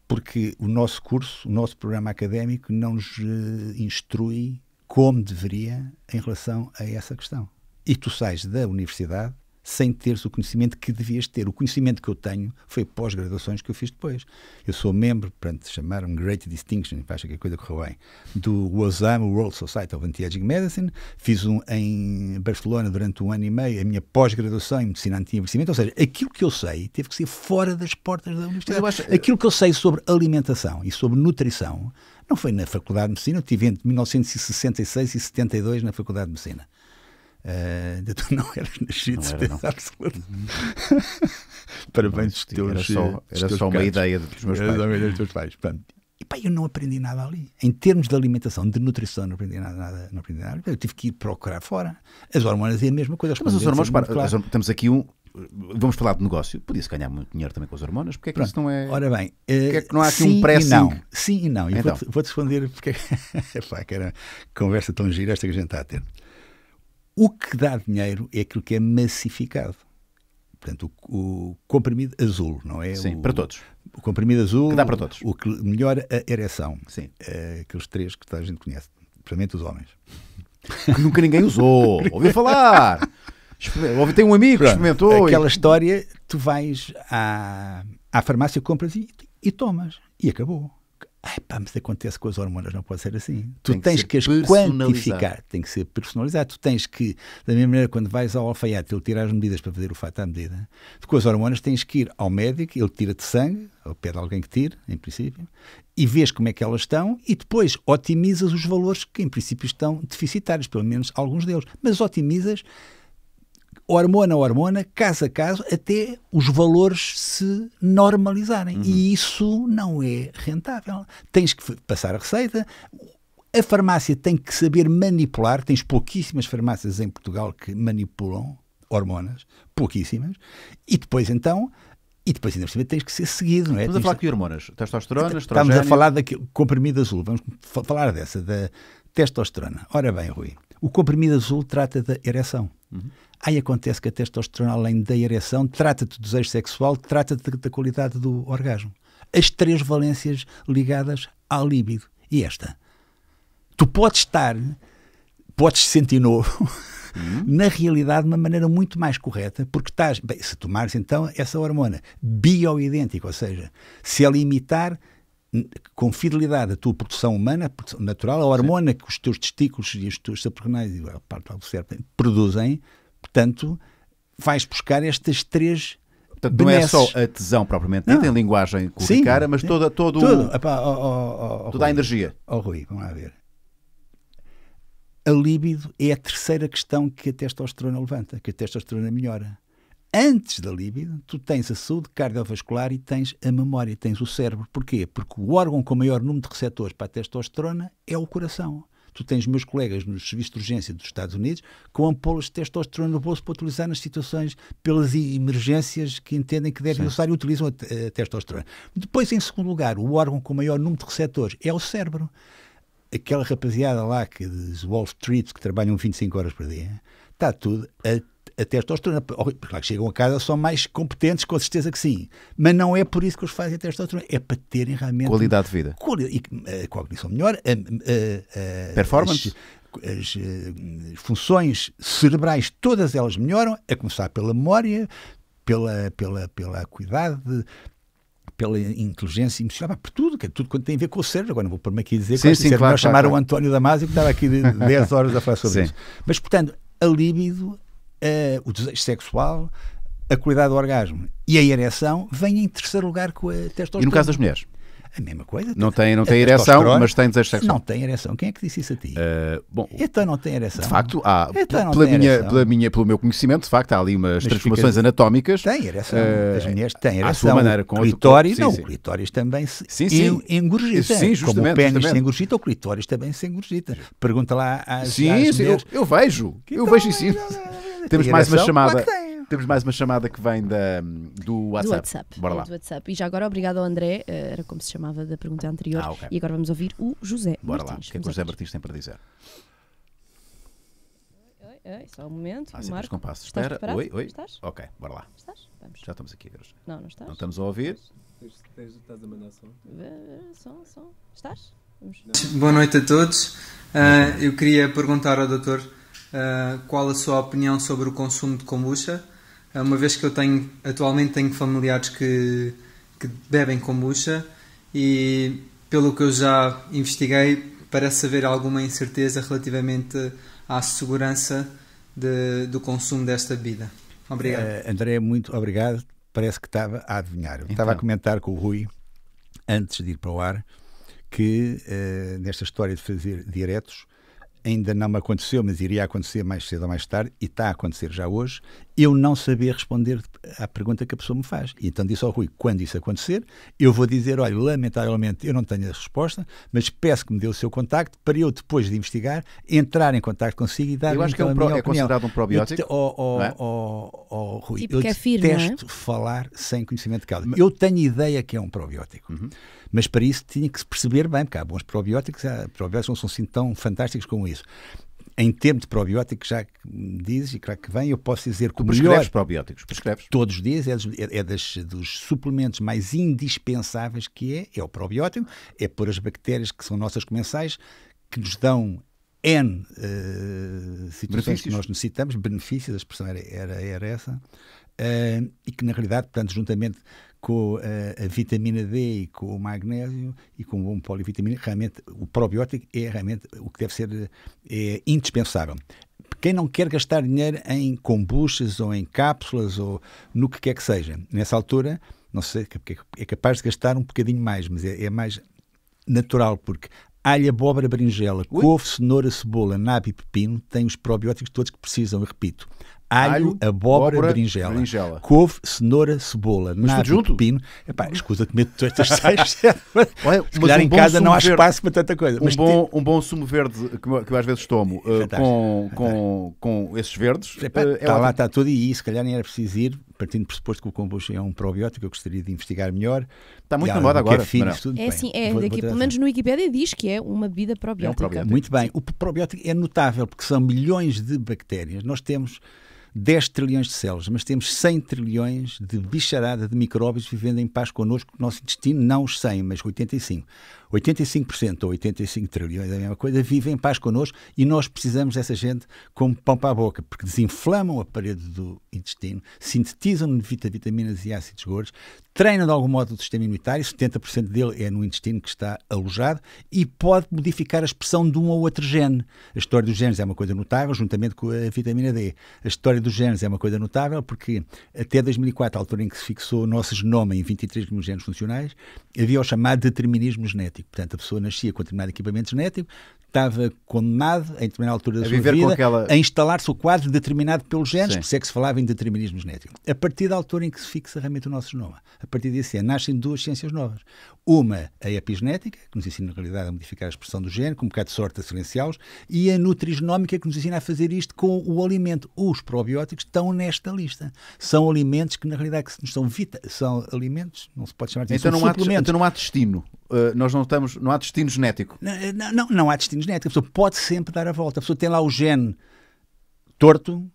Porque o nosso curso, o nosso programa académico não nos eh, instrui como deveria em relação a essa questão. E tu sais da universidade sem teres o conhecimento que devias ter. O conhecimento que eu tenho foi pós-graduações que eu fiz depois. Eu sou membro, chamar um Great Distinction, acho que a coisa correu bem, do WASAM, World Society of Anti-Aging Medicine. Fiz um em Barcelona durante um ano e meio, a minha pós-graduação em medicina anti-envelhecimento. Ou seja, aquilo que eu sei teve que ser fora das portas da universidade. Acho... Aquilo que eu sei sobre alimentação e sobre nutrição não foi na Faculdade de Medicina, eu estive entre 1966 e 72 na Faculdade de Medicina. Eh, ainda tu não eras nascido, não era, não. absoluta. Uhum. [LAUGHS] Parabéns dos teus. Era só, eh, era só uma ideia dos meus pais. Era só uma ideia dos teus pais. E pá, eu não aprendi nada ali. Em termos de alimentação, de nutrição, não aprendi nada. nada não aprendi nada. Eu tive que ir procurar fora. As hormonas é a mesma coisa. Mas as é hormonas, para, claro. temos aqui um. Vamos falar de negócio. Podia-se ganhar muito dinheiro também com as hormonas. Porque é que Pronto. isso não é. Ora bem, porque é que não há aqui um eh, preço não. Sim e não. E então. vou-te vou responder porque. [LAUGHS] que era conversa tão gira esta que a gente está a ter. O que dá dinheiro é aquilo que é massificado. Portanto, o, o comprimido azul, não é? Sim, o, para todos. O comprimido azul. Que dá para todos. O que melhora a ereção. Sim. Eh, aqueles três que toda a gente conhece, principalmente os homens. Que nunca ninguém usou. [LAUGHS] Ouviu falar? Tem um amigo que experimentou. Aquela e... história, tu vais à, à farmácia, compras e, e tomas. E acabou. Ai, pá, mas acontece com as hormonas, não pode ser assim. Tu tem tens que, que as quantificar, tem que ser personalizado. Tu tens que, da mesma maneira, quando vais ao alfaiate, ele tira as medidas para fazer o fato à medida. com as hormonas tens que ir ao médico, ele tira-te sangue, ou pede alguém que tire, em princípio, e vês como é que elas estão e depois otimizas os valores que, em princípio, estão deficitários, pelo menos alguns deles. Mas otimizas hormona a hormona, caso a caso, até os valores se normalizarem. Uhum. E isso não é rentável. Tens que passar a receita. A farmácia tem que saber manipular. Tens pouquíssimas farmácias em Portugal que manipulam hormonas, pouquíssimas. E depois então e depois, ainda por cima, tens que ser seguido, não é? Estamos a falar de hormonas? Testosterona, Estamos a falar da comprimido azul. Vamos falar dessa, da testosterona. Ora bem, Rui, o comprimido azul trata da ereção. Uhum. Aí acontece que a testosterona, além da ereção, trata-te do desejo sexual, trata-te da qualidade do orgasmo. As três valências ligadas ao líbido. E esta? Tu podes estar, podes sentir novo, uhum. [LAUGHS] na realidade, de uma maneira muito mais correta, porque estás. Bem, se tomares então essa hormona bioidêntica, ou seja, se ela imitar com fidelidade a tua produção humana, a produção natural, a hormona Sim. que os teus testículos e os teus sapernais e a parte do cérebro produzem, portanto, vais buscar estas três Portanto, não é só a tesão propriamente dita, em linguagem corricara, mas toda, todo, O, Epá, oh, oh, oh, toda Rui. a energia. Ó Rui, vamos lá ver. A líbido é a terceira questão que a testosterona levanta, que a testosterona melhora. Antes da líbido, tu tens a saúde cardiovascular e tens a memória, tens o cérebro. Porquê? Porque o órgão com o maior número de receptores para a testosterona é o coração. Tu tens meus colegas nos serviços de urgência dos Estados Unidos com ampolas de testosterona no bolso para utilizar nas situações pelas emergências que entendem que devem Sim. usar e utilizam a, a testosterona. Depois, em segundo lugar, o órgão com o maior número de receptores é o cérebro aquela rapaziada lá que diz Wall Street que trabalham 25 horas por dia, está tudo a a testosterona. Claro que chegam a casa, são mais competentes, com certeza que sim. Mas não é por isso que os fazem a testosterona. É para terem realmente. Qualidade de vida. e, eh, a cognição melhor. A, a, a, Performance. As, as eh, funções cerebrais, todas elas melhoram, a começar pela memória, pela, pela, pela acuidade, pela inteligência emocional, por tudo, que é tudo quanto tem a ver com o cérebro. Agora não vou pôr-me aqui a dizer sim, que sim, claro, claro, chamar claro. o António Damasio, que estava aqui 10 [LAUGHS] horas a falar sobre sim. isso. Mas, portanto, a líbido uh, o desejo sexual, a qualidade do orgasmo e a ereção vêm em terceiro lugar com a testosterona. E no caso das mulheres? A mesma coisa. Não tem, não tem ereção, mas tem desejo sexual. Não tem ereção. Quem é que disse isso a ti? Uh, bom, então não tem ereção. De facto, há, então pela, minha, pela minha, pelo meu conhecimento, de facto, há ali umas mas transformações fica... anatómicas. Tem ereção. Uh, As mulheres têm ereção. À sua maneira, com o clitóris, outro... sim, não, sim. o clitóris também se sim, sim. engurgita. Sim, justamente. Como o pênis se engurgita, o clitóris também se engurgita. Pergunta lá às, sim, às mulheres. Sim, eu, eu vejo. eu vejo isso. Temos mais uma chamada. temos mais uma chamada que vem da, do WhatsApp. Do WhatsApp. Bora lá. Do WhatsApp. E já agora, obrigado ao André, eh, era como se chamava da pergunta anterior. Ah, okay. E agora vamos ouvir o José Bora Martins. lá, o que é que o José Martins tem para dizer? Oi, oi, só um momento. Ah, Marco, Estás Espera. Preparado? Oi, oi. Estás? Ok, bora lá. Estás? Vamos. Já estamos aqui, Deus. Não, não estás. Não estamos a ouvir. Estás, a mandar som? Eh, som, som. Estás? Vamos. Boa noite a todos. Uh, eu queria perguntar ao doutor uh, qual a sua opinião sobre o consumo de kombucha, ah, uma vez que eu tenho, atualmente tenho familiares que, que bebem kombucha e, pelo que eu já investiguei, parece haver alguma incerteza relativamente à segurança de, do consumo desta bebida. Obrigado. Uh, eh, André, muito obrigado. Parece que estava a adivinhar. Então. Estava a então. comentar com o Rui, antes de ir para o ar, que uh, nesta história de fazer diretos, ainda não me aconteceu, mas iria acontecer mais cedo ou mais tarde, e está a acontecer já hoje, eu não saber responder à pergunta que a pessoa me faz. E então disse ao Rui, quando isso acontecer, eu vou dizer, olha, lamentavelmente eu não tenho a resposta, mas peço que me dê o seu contacto para eu, depois de investigar, entrar em contacto consigo e dar Eu acho que é, então um pro, é considerado um probiótico. É? Eu, oh, oh, é? oh, Rui, tipo eu firme, é? detesto é? falar sem conhecimento de causa. Eu tenho ideia que é um probiótico, uhum. mas para isso tinha que se perceber bem, porque há bons probióticos, há probióticos não são assim tão fantásticos como isso em termos de probióticos, já que dizes e claro que vem, eu posso dizer que tu o melhor... probióticos, prescreves? Todos os dias, é, dos, é das, dos suplementos mais indispensáveis que é, é o probiótico, é por as bactérias que são nossas comensais, que nos dão N uh, situações benefícios. que nós necessitamos, benefícios, a expressão era, era, era essa, uh, e que na realidade, portanto, juntamente com a, a, vitamina D e com o magnésio e com um bom polivitamina, realmente o probiótico é realmente o que deve ser eh, é, indispensável. Quem não quer gastar dinheiro em kombuchas ou em cápsulas ou no que quer que seja, nessa altura, não sei, é, é capaz de gastar um bocadinho mais, mas é, é mais natural, porque alho, abóbora, berinjela, couve, cenoura, cebola, nabo e pepino têm os probióticos todos que precisam, eu repito alho, alho abóbora, abóbora berinjela, berinjela, couve, cenoura, cebola, Mas nabo, junto? pepino. Epá, uhum. escusa comer todas estas seis. Olha, Se calhar um em casa não há verde. espaço para tanta coisa. Um, bom, te... Tipo um bom sumo verde que, eu às vezes tomo uh, com, com, com esses verdes. Epá, uh, é tá lá está tudo e se calhar nem era preciso ir, partindo do pressuposto que o kombucha é um probiótico, eu gostaria de investigar melhor. Está muito na moda é agora. tudo é assim, é, vou, daqui, vou pelo menos no Wikipedia diz que é uma bebida probiótica. É um probiótico. Muito bem. O probiótico é notável porque são milhões de bactérias. Nós temos 10 trilhões de células, mas temos 100 trilhões de bicharada de micróbios vivendo em paz connosco, o nosso intestino, não os 100, mas 85. 85% ou 85 trilhões, é a mesma coisa, vivem em paz connosco e nós precisamos dessa gente como pão para a boca, porque desinflamam a parede do intestino, sintetizam vitaminas e ácidos gordos, treinam de algum modo o sistema imunitário, 70% dele é no intestino que está alojado e pode modificar a expressão de um ou outro gene. A história dos genes é uma coisa notável, juntamente com a vitamina D. A história dos genes é uma coisa notável porque até 2004, a altura em que se fixou o nosso genoma em 23 mil genes funcionais, havia o chamado determinismo genético genético. Portanto, a pessoa nascia com determinado equipamento genético, estava condenado, em determinada altura da a sua vida, aquela... a instalar-se o quadro determinado pelos genes, Sim. por isso é que se falava em determinismo genético. A partir da altura em que se fixa realmente o nosso genoma, a partir disso é, nascem duas ciências novas. Uma, a epigenética, que nos ensina, na realidade, a modificar a expressão do gene, com um bocado de sorte a silenciá-los, e a nutrigenómica, que nos ensina a fazer isto com o alimento. Os probióticos estão nesta lista. São alimentos que, na realidade, que são, vita são alimentos, não se pode chamar de então, não há, então não há destino. Eh, nós não estamos, não há destino genético. Eh, não, não, não, há destino genético. A pessoa pode sempre dar a volta. A pessoa tem lá o gene torto,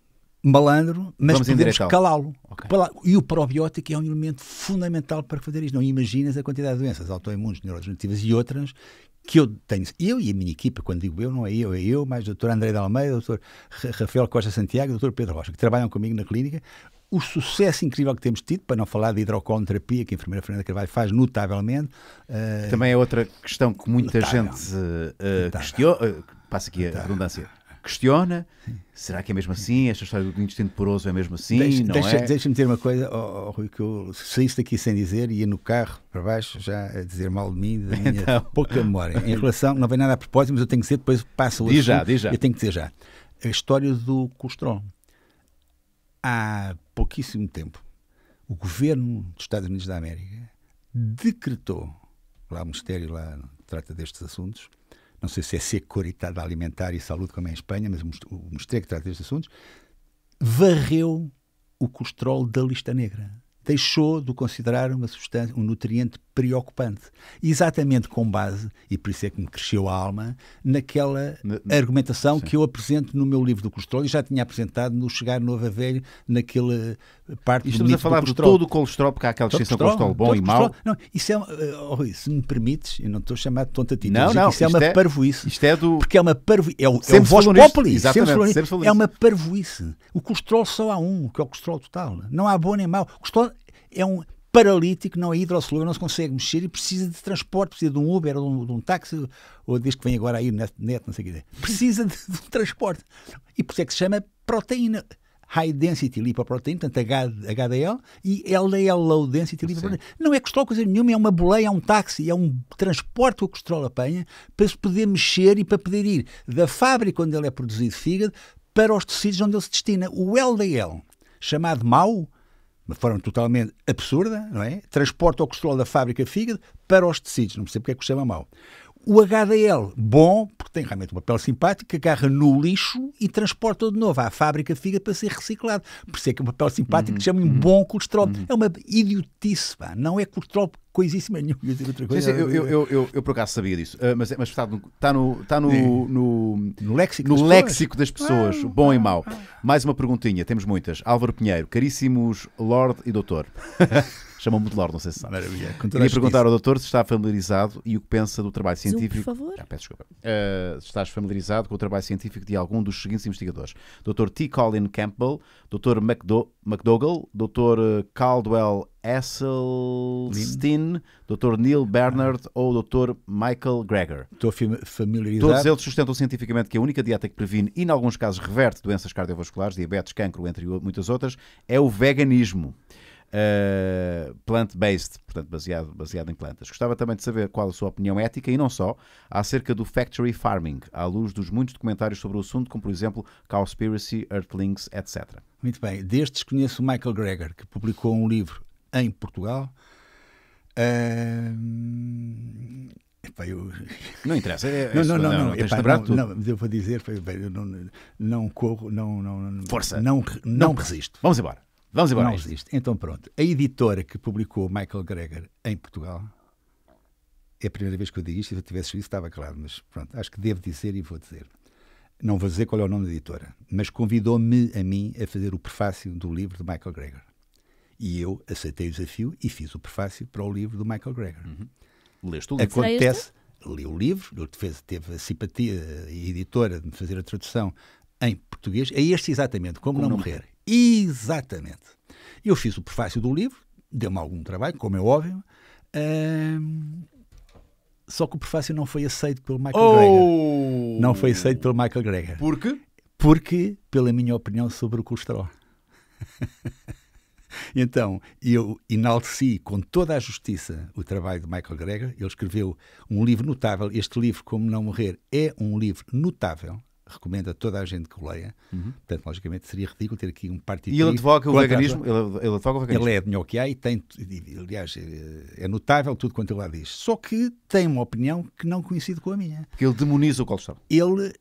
malandro, mas Vamos podemos calá-lo. Okay. E o probiótico é um elemento fundamental para fazer isto. Não imaginas a quantidade de doenças autoimunes, neurodegenerativas e outras que eu tenho. Eu e a minha equipa, quando digo eu, não é eu, é eu, mas o doutor André de Almeida, o doutor Rafael Costa Santiago, o doutor Pedro Rocha, que trabalham comigo na clínica, o sucesso incrível que temos tido, para não falar de hidroconoterapia, que a enfermeira Fernanda Carvalho faz notavelmente. Uh, Também é outra questão que muita notável. gente uh, questiona, uh, passa aqui notável. a redundância, questiona. Sim. Será que é mesmo assim? Esta história do intestino poroso é mesmo assim? Deixa, não deixa, é? Deixa-me dizer uma coisa, oh, oh, Rui, que eu saísse daqui sem dizer, ia no carro para baixo já a dizer mal de mim, da minha então. pouca memória. Em relação, não vem nada a propósito, mas eu tenho que dizer, depois passa o diz assunto. Diz já, diz já. Eu tenho que dizer já. A história do colesterol. Há pouquíssimo tempo, o governo dos Estados Unidos da América decretou, lá o Ministério lá trata destes assuntos, não sei se é securitada Alimentar e Saúde, como é em Espanha, mas o Ministério que trata destes assuntos, varreu o colesterol da lista negra. Deixou de considerar uma substância, um nutriente preocupante. Exatamente com base, e por isso é que me cresceu a alma, naquela na, argumentação sim. que eu apresento no meu livro do colesterol e já tinha apresentado no Chegar Novo a Velho, naquela eh, parte do estamos Estamos a falar de todo o colesterol, porque há aquela distinção colesterol, colesterol bom e mau. Não, isso é, eh, oh, se me permites, eu não estou chamado de tontativo, não, não, isso é uma é, Isto é do... Porque é uma parvoice. É o, é sempre é o populi. Exatamente, é uma parvoíce. O colesterol só há um, que é o colesterol total. Não há bom nem mau. O colesterol é um paralítico, não é hidrossolúvel, não se consegue mexer e precisa de transporte, precisa de um Uber ou de um, de um táxi, ou diz que vem agora aí net, net não sei o que dizer. Precisa de, de, um transporte. E por isso é que se chama proteína. High Density lipoproteína, portanto HDL, e LDL, é Low Density lipoproteína Não é colesterol coisa nenhuma, é uma boleia, é um táxi, é um transporte que o colesterol apanha para se poder mexer e para poder ir da fábrica onde ele é produzido, fígado, para os tecidos onde ele se destina. O LDL, chamado mau, uma forma totalmente absurda, não é? Transporta o colesterol da fábrica fígado para os tecidos, não percebo porque é que o chama mal. O HDL, bom, porque tem realmente um papel simpático, agarra no lixo e transporta de novo à fábrica fígado para ser reciclado. Por isso é que é uhum, um papel simpático uhum, que chamam um bom colesterol. Uhum. É uma idiotice, pá. não é colesterol coisíssima nenhuma. Ia outra coisa. Sim, sim, eu, é eu, eu, eu, por acaso sabia disso, uh, mas, é, mas está, no, está, no, está no, no, no léxico, no das, léxico pessoas. das pessoas, ah, bom ah, e mau. Ah. Mais uma perguntinha, temos muitas. Álvaro Pinheiro, caríssimos Lord e Doutor. [LAUGHS] Chamam-me de Lorde, não sei se sabe. Maravilha. Queria perguntar ao doutor se está familiarizado e o que pensa do trabalho científico. por favor. Ah, peço desculpa. Uh, se estás familiarizado com o trabalho científico de algum dos seguintes investigadores: doutor T. Colin Campbell, Dr. McDo McDougall, Dr. Eh, Caldwell Esselstein, Dr. Neil Bernard ah. ou Dr. Michael Greger. Estou familiarizado. Todos eles sustentam cientificamente que a única dieta que previne e, em alguns casos, reverte doenças cardiovasculares, diabetes, cancro, entre muitas outras, é o veganismo uh, plant-based, portanto baseado, baseado em plantas. Gostava também de saber qual a sua opinião ética e não só acerca do factory farming, à luz dos muitos documentários sobre o assunto, como por exemplo Cowspiracy, Earthlings, etc. Muito bem, destes conheço o Michael Greger, que publicou um livro em Portugal. Uh... Epá, eu... Não interessa. É, é não, não, não, não, não, epá, não, não, eu vou dizer, foi, eu não, não corro, não, não, Força. não, não, não resisto. Vamos embora. Vamos embora. Não existe. Então pronto. A editora que publicou Michael Greger em Portugal é a primeira vez que eu digo isto, se eu tivesse isso estava claro, mas pronto, acho que devo dizer e vou dizer. Não vou dizer qual é o nome da editora, mas convidou-me a mim a fazer o prefácio do livro de Michael Greger. E eu aceitei o desafio e fiz o prefácio para o livro do Michael Greger. Uhum. Leste o livro? Acontece, li o livro, fez, teve a simpatia a editora de me fazer a tradução em português, é este exatamente, Como, Como Não, não morrer. Exatamente. Eu fiz o prefácio do livro, deu-me algum trabalho, como é óbvio. só que o prefácio não foi aceito pelo Michael oh! Greger. Não foi aceito pelo Michael Greger. Por quê? Porque, pela minha opinião sobre o colesterol. [LAUGHS] então, eu enalteci com toda a justiça o trabalho de Michael Greger. Ele escreveu um livro notável. Este livro, Como Não Morrer, é um livro notável recomenda a toda a gente que o leia. Uhum. Portanto, logicamente, seria ridículo ter aqui um partido. E ele advoga o veganismo? Ele, ele, advoga o veganismo. Ele é de o que há e tem, aliás, eh, é notável tudo quanto ele lá diz. Só que tem uma opinião que não coincide com a minha. Que ele demoniza o colesterol. Ele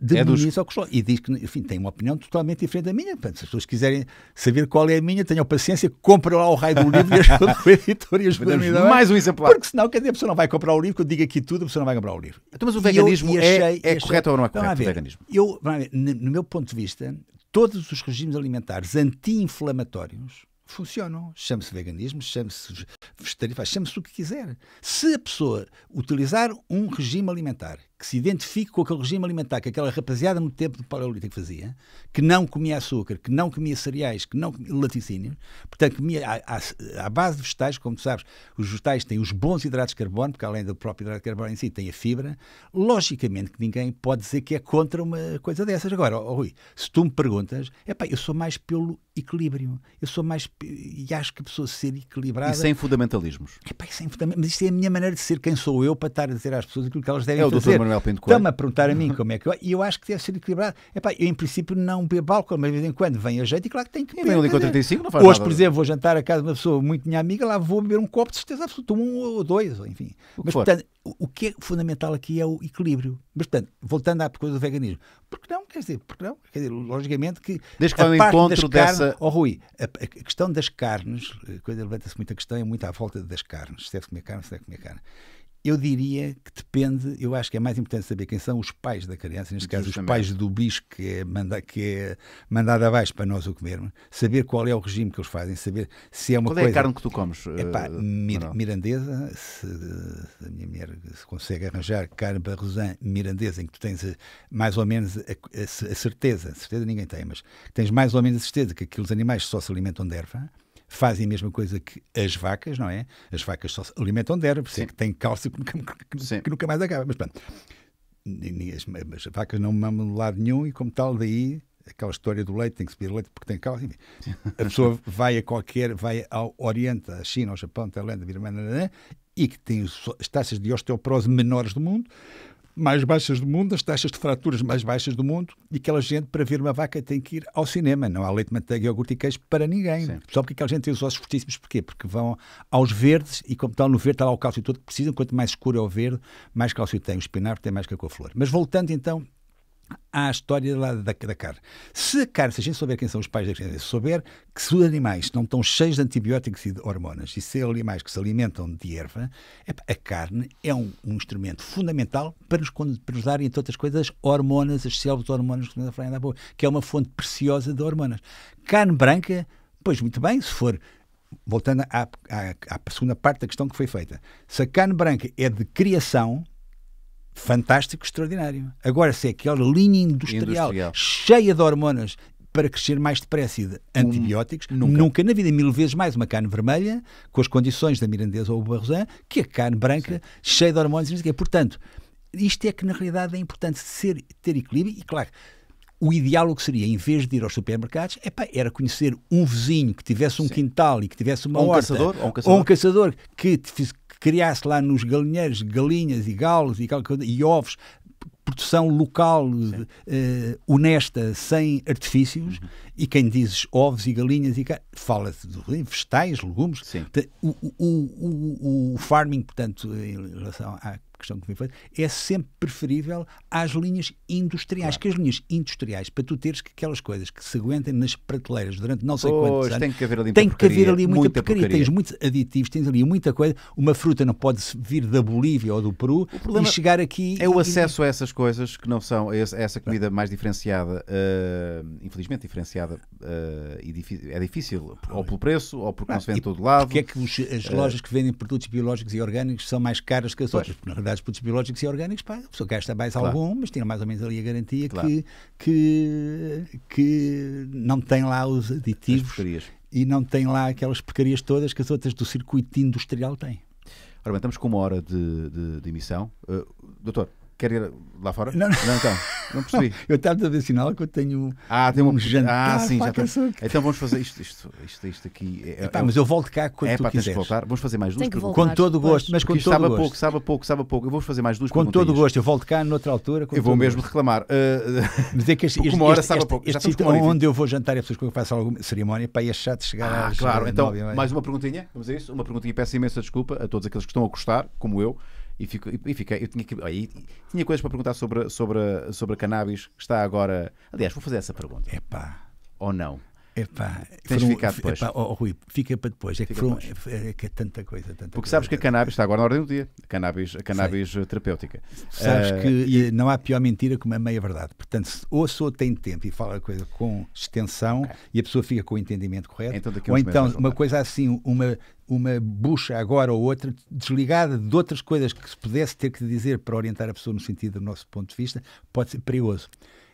de é meninos dos... E diz que, enfim, tem uma opinião totalmente diferente da minha. Portanto, se as pessoas quiserem saber qual é a minha, tenham paciência, comprem lá o raio do livro e ajuda o [LAUGHS] editor e ajuda é? Mais um exemplar. Porque senão, quer dizer, a pessoa não vai comprar o livro, que eu digo aqui tudo, a pessoa não vai comprar o livro. Então, mas o veganismo eu, é- achei, é, é correto ou não é correto ver, o veganismo? Eu, ver, no meu ponto de vista, todos os regimes alimentares anti-inflamatórios funcionam. Chame-se veganismo, chame-se vegetariano, chame-se o que quiser. Se a pessoa utilizar um regime alimentar que se identifique com aquele regime alimentar que aquela rapaziada no tempo do Paleolítico fazia, que não comia açúcar, que não comia cereais, que não comia laticínios, portanto, comia à, à, base de vegetais, como tu sabes, os vegetais têm os bons hidratos de carbono, porque além do próprio hidrato de carbono em si, tem a fibra. Logicamente que ninguém pode dizer que é contra uma coisa dessas. Agora, oh, Rui, se tu me perguntas, é pá, eu sou mais pelo equilíbrio, eu sou mais e acho que a pessoa ser equilibrada. E sem fundamentalismos. É, pá, sem fundament... Mas isto é a minha maneira de ser quem sou eu para estar a dizer às pessoas aquilo que elas devem fazer. É o doutor Manuel Pinto Coelho. Estão-me a perguntar a mim [LAUGHS] como é que eu. E eu acho que deve ser equilibrado. É, pá, eu, em princípio, não bebo álcool, mas de vez em quando vem a jeito e claro que tem que beber. E vem ali com 35, não faz Hoje, nada. por exemplo, vou jantar a casa de uma pessoa muito minha amiga, lá vou beber um copo, de certeza absoluta, um ou dois, enfim. O mas, portanto, o que é fundamental aqui é o equilíbrio. Mas, portanto, voltando à coisa do veganismo, porque não? Quer dizer, porque não? Quer dizer, logicamente que. Desde que vai ao encontro dessa. Carnes, oh, Rui, a, a, questão das carnes, eh, quando levanta-se muita questão, é muito à volta das carnes. Se deve comer carne, se deve comer carne. Eu diria que depende, eu acho que é mais importante saber quem são os pais da criança, neste caso os pais do bicho que é, manda, que é mandado abaixo para nós o comermos, saber qual é o regime que eles fazem, saber se é uma qual coisa... Qual é a carne que tu comes? Epá, é eh, mir, mirandesa, se, se, a minha mulher se consegue arranjar carne barrosan mirandesa, em que tu tens eh, mais ou menos a, a, a certeza, a certeza ninguém tem, mas tens mais ou menos a certeza que aqueles animais só se alimentam de erva, fazem a mesma coisa que as vacas, não é? As vacas só se alimentam de ervas, por é que têm cálcio que nunca, [LAUGHS] que, que nunca mais acaba. Mas pronto, as, as vacas não mamam de lado nenhum e, como tal, daí aquela história do leite, tem que subir leite porque tem cálcio. A pessoa vai a qualquer, vai ao Oriente, à China, ao Japão, à Tailândia, Birmania, e que tem as taxas de osteoporose menores do mundo, mais baixas do mundo, as taxas de fraturas mais baixas do mundo, e aquela gente, para ver uma vaca, tem que ir ao cinema. Não há leite, manteiga, iogurte e queijo para ninguém. Sim. Só porque aquela gente tem os ossos fortíssimos. Porquê? Porque vão aos verdes, e como estão no verde, está lá o cálcio todo que precisam. Quanto mais escuro é o verde, mais cálcio tem. O espinafre tem mais que a cor-flor. Mas voltando então à história da, da, da carne. Se a carne, se a gente souber quem são os pais da criança, se é souber que se os animais não estão cheios de antibióticos e de hormonas e se animais que se alimentam de erva, a carne é um, um instrumento fundamental para nos, para nos darem, entre outras coisas, hormonas, as células de hormonas que boa, que é uma fonte preciosa de hormonas. Carne branca, pois muito bem, se for voltando à, à, à segunda parte da questão que foi feita, se a carne branca é de criação, fantástico, extraordinário. Agora, se é aquela linha industrial, industrial. cheia de hormonas para crescer mais depressa e de antibióticos, nunca. nunca. na vida, mil vezes mais uma carne vermelha, com as condições da mirandesa ou barrosan, que a carne branca, Sim. cheia de hormonas. e não Portanto, isto é que na realidade é importante ser, ter equilíbrio e, claro, o ideal o que seria, em vez de ir aos supermercados, epá, era conhecer um vizinho que tivesse um Sim. quintal e que tivesse uma ou um horta, caçador, ou um caçador, ou um caçador que criasse lá nos galinheiros galinhas e galos e, e ovos produção local uh, honesta, sem artifícios, uhum. e quem dizes ovos e galinhas e fala-se de vegetais, legumes. O, o, o, o, farming, portanto, em relação à questão que me foi é sempre preferível às linhas industriais. Claro. Que as linhas industriais, para tu teres que aquelas coisas que se aguentem nas prateleiras durante não sei pois, quantos anos, tem que haver ali, tem porcaria, que haver ali muita, muita porcaria. porcaria. Tens muitos aditivos, tens ali muita coisa. Uma fruta não pode vir da Bolívia ou do Peru e chegar aqui. É o acesso e... a essas coisas que não são, a essa comida é. mais diferenciada, uh, infelizmente diferenciada, uh, e é difícil, ou pelo preço, ou porque não, não se vende de todo lado. Porque é que os, as ah. lojas uh, que vendem produtos biológicos e orgânicos são mais caras que as pois. outras? produtos biológicos e orgânicos, pá, a pessoa gasta mais claro. algum, mas tem mais ou menos ali a garantia claro. que, que, que não tem lá os aditivos e não tem lá aquelas porcarias todas que as outras do circuito industrial têm. Ora bem, estamos com uma hora de, de, de emissão. Uh, doutor, quer ir lá fora? Não, não. não então. [LAUGHS] Não percebi. eu estava a ver sinal que eu tenho ah, tem um uma... Ah, jantar. Ah, sim, já tenho. Então vamos fazer isto, isto, isto, isto aqui. É, é Epá, mas eu volto cá quando é, tu pá, quiseres. voltar. Vamos fazer mais duas perguntas. Com todo o gosto, mas com todo sabe gosto. pouco, sabe pouco, sabe pouco. Eu vou fazer mais duas com perguntas. Com todo o gosto, eu volto cá noutra altura. Eu vou mesmo gosto. reclamar. Uh, mas é que este, este, uma hora este, sabe este, pouco. Este, este onde eu vou jantar e pessoas que eu faço alguma cerimónia, para achar é de chegar ah, Claro, então, mais uma perguntinha. Vamos a isso. Uma perguntinha. Peço imensa desculpa a todos aqueles que estão a gostar, como eu e, fico, e, fiquei, eu tinha, que, olha, tinha coisas para perguntar sobre, sobre, sobre a cannabis que está agora. Aliás, vou fazer essa pergunta. Epá. Ou não? Epá, Tens foram, ficar depois. Epá, oh, Rui, fica para depois. Fica é que, foram, depois. É, é, que é tanta coisa. Tanta Porque sabes coisa. que a cannabis está agora na ordem do dia. A cannabis, a cannabis eh, terapêutica. Sabes uh, que e... Eh, não há pior mentira que uma meia-verdade. Portanto, ou a pessoa tem tempo e fala a coisa com extensão okay. e a pessoa fica com o entendimento correto, então, ou então uma coisa assim, uma uma bucha agora ou outra, desligada de outras coisas que se pudesse ter que dizer para orientar a pessoa no sentido do nosso ponto de vista, pode ser perigoso.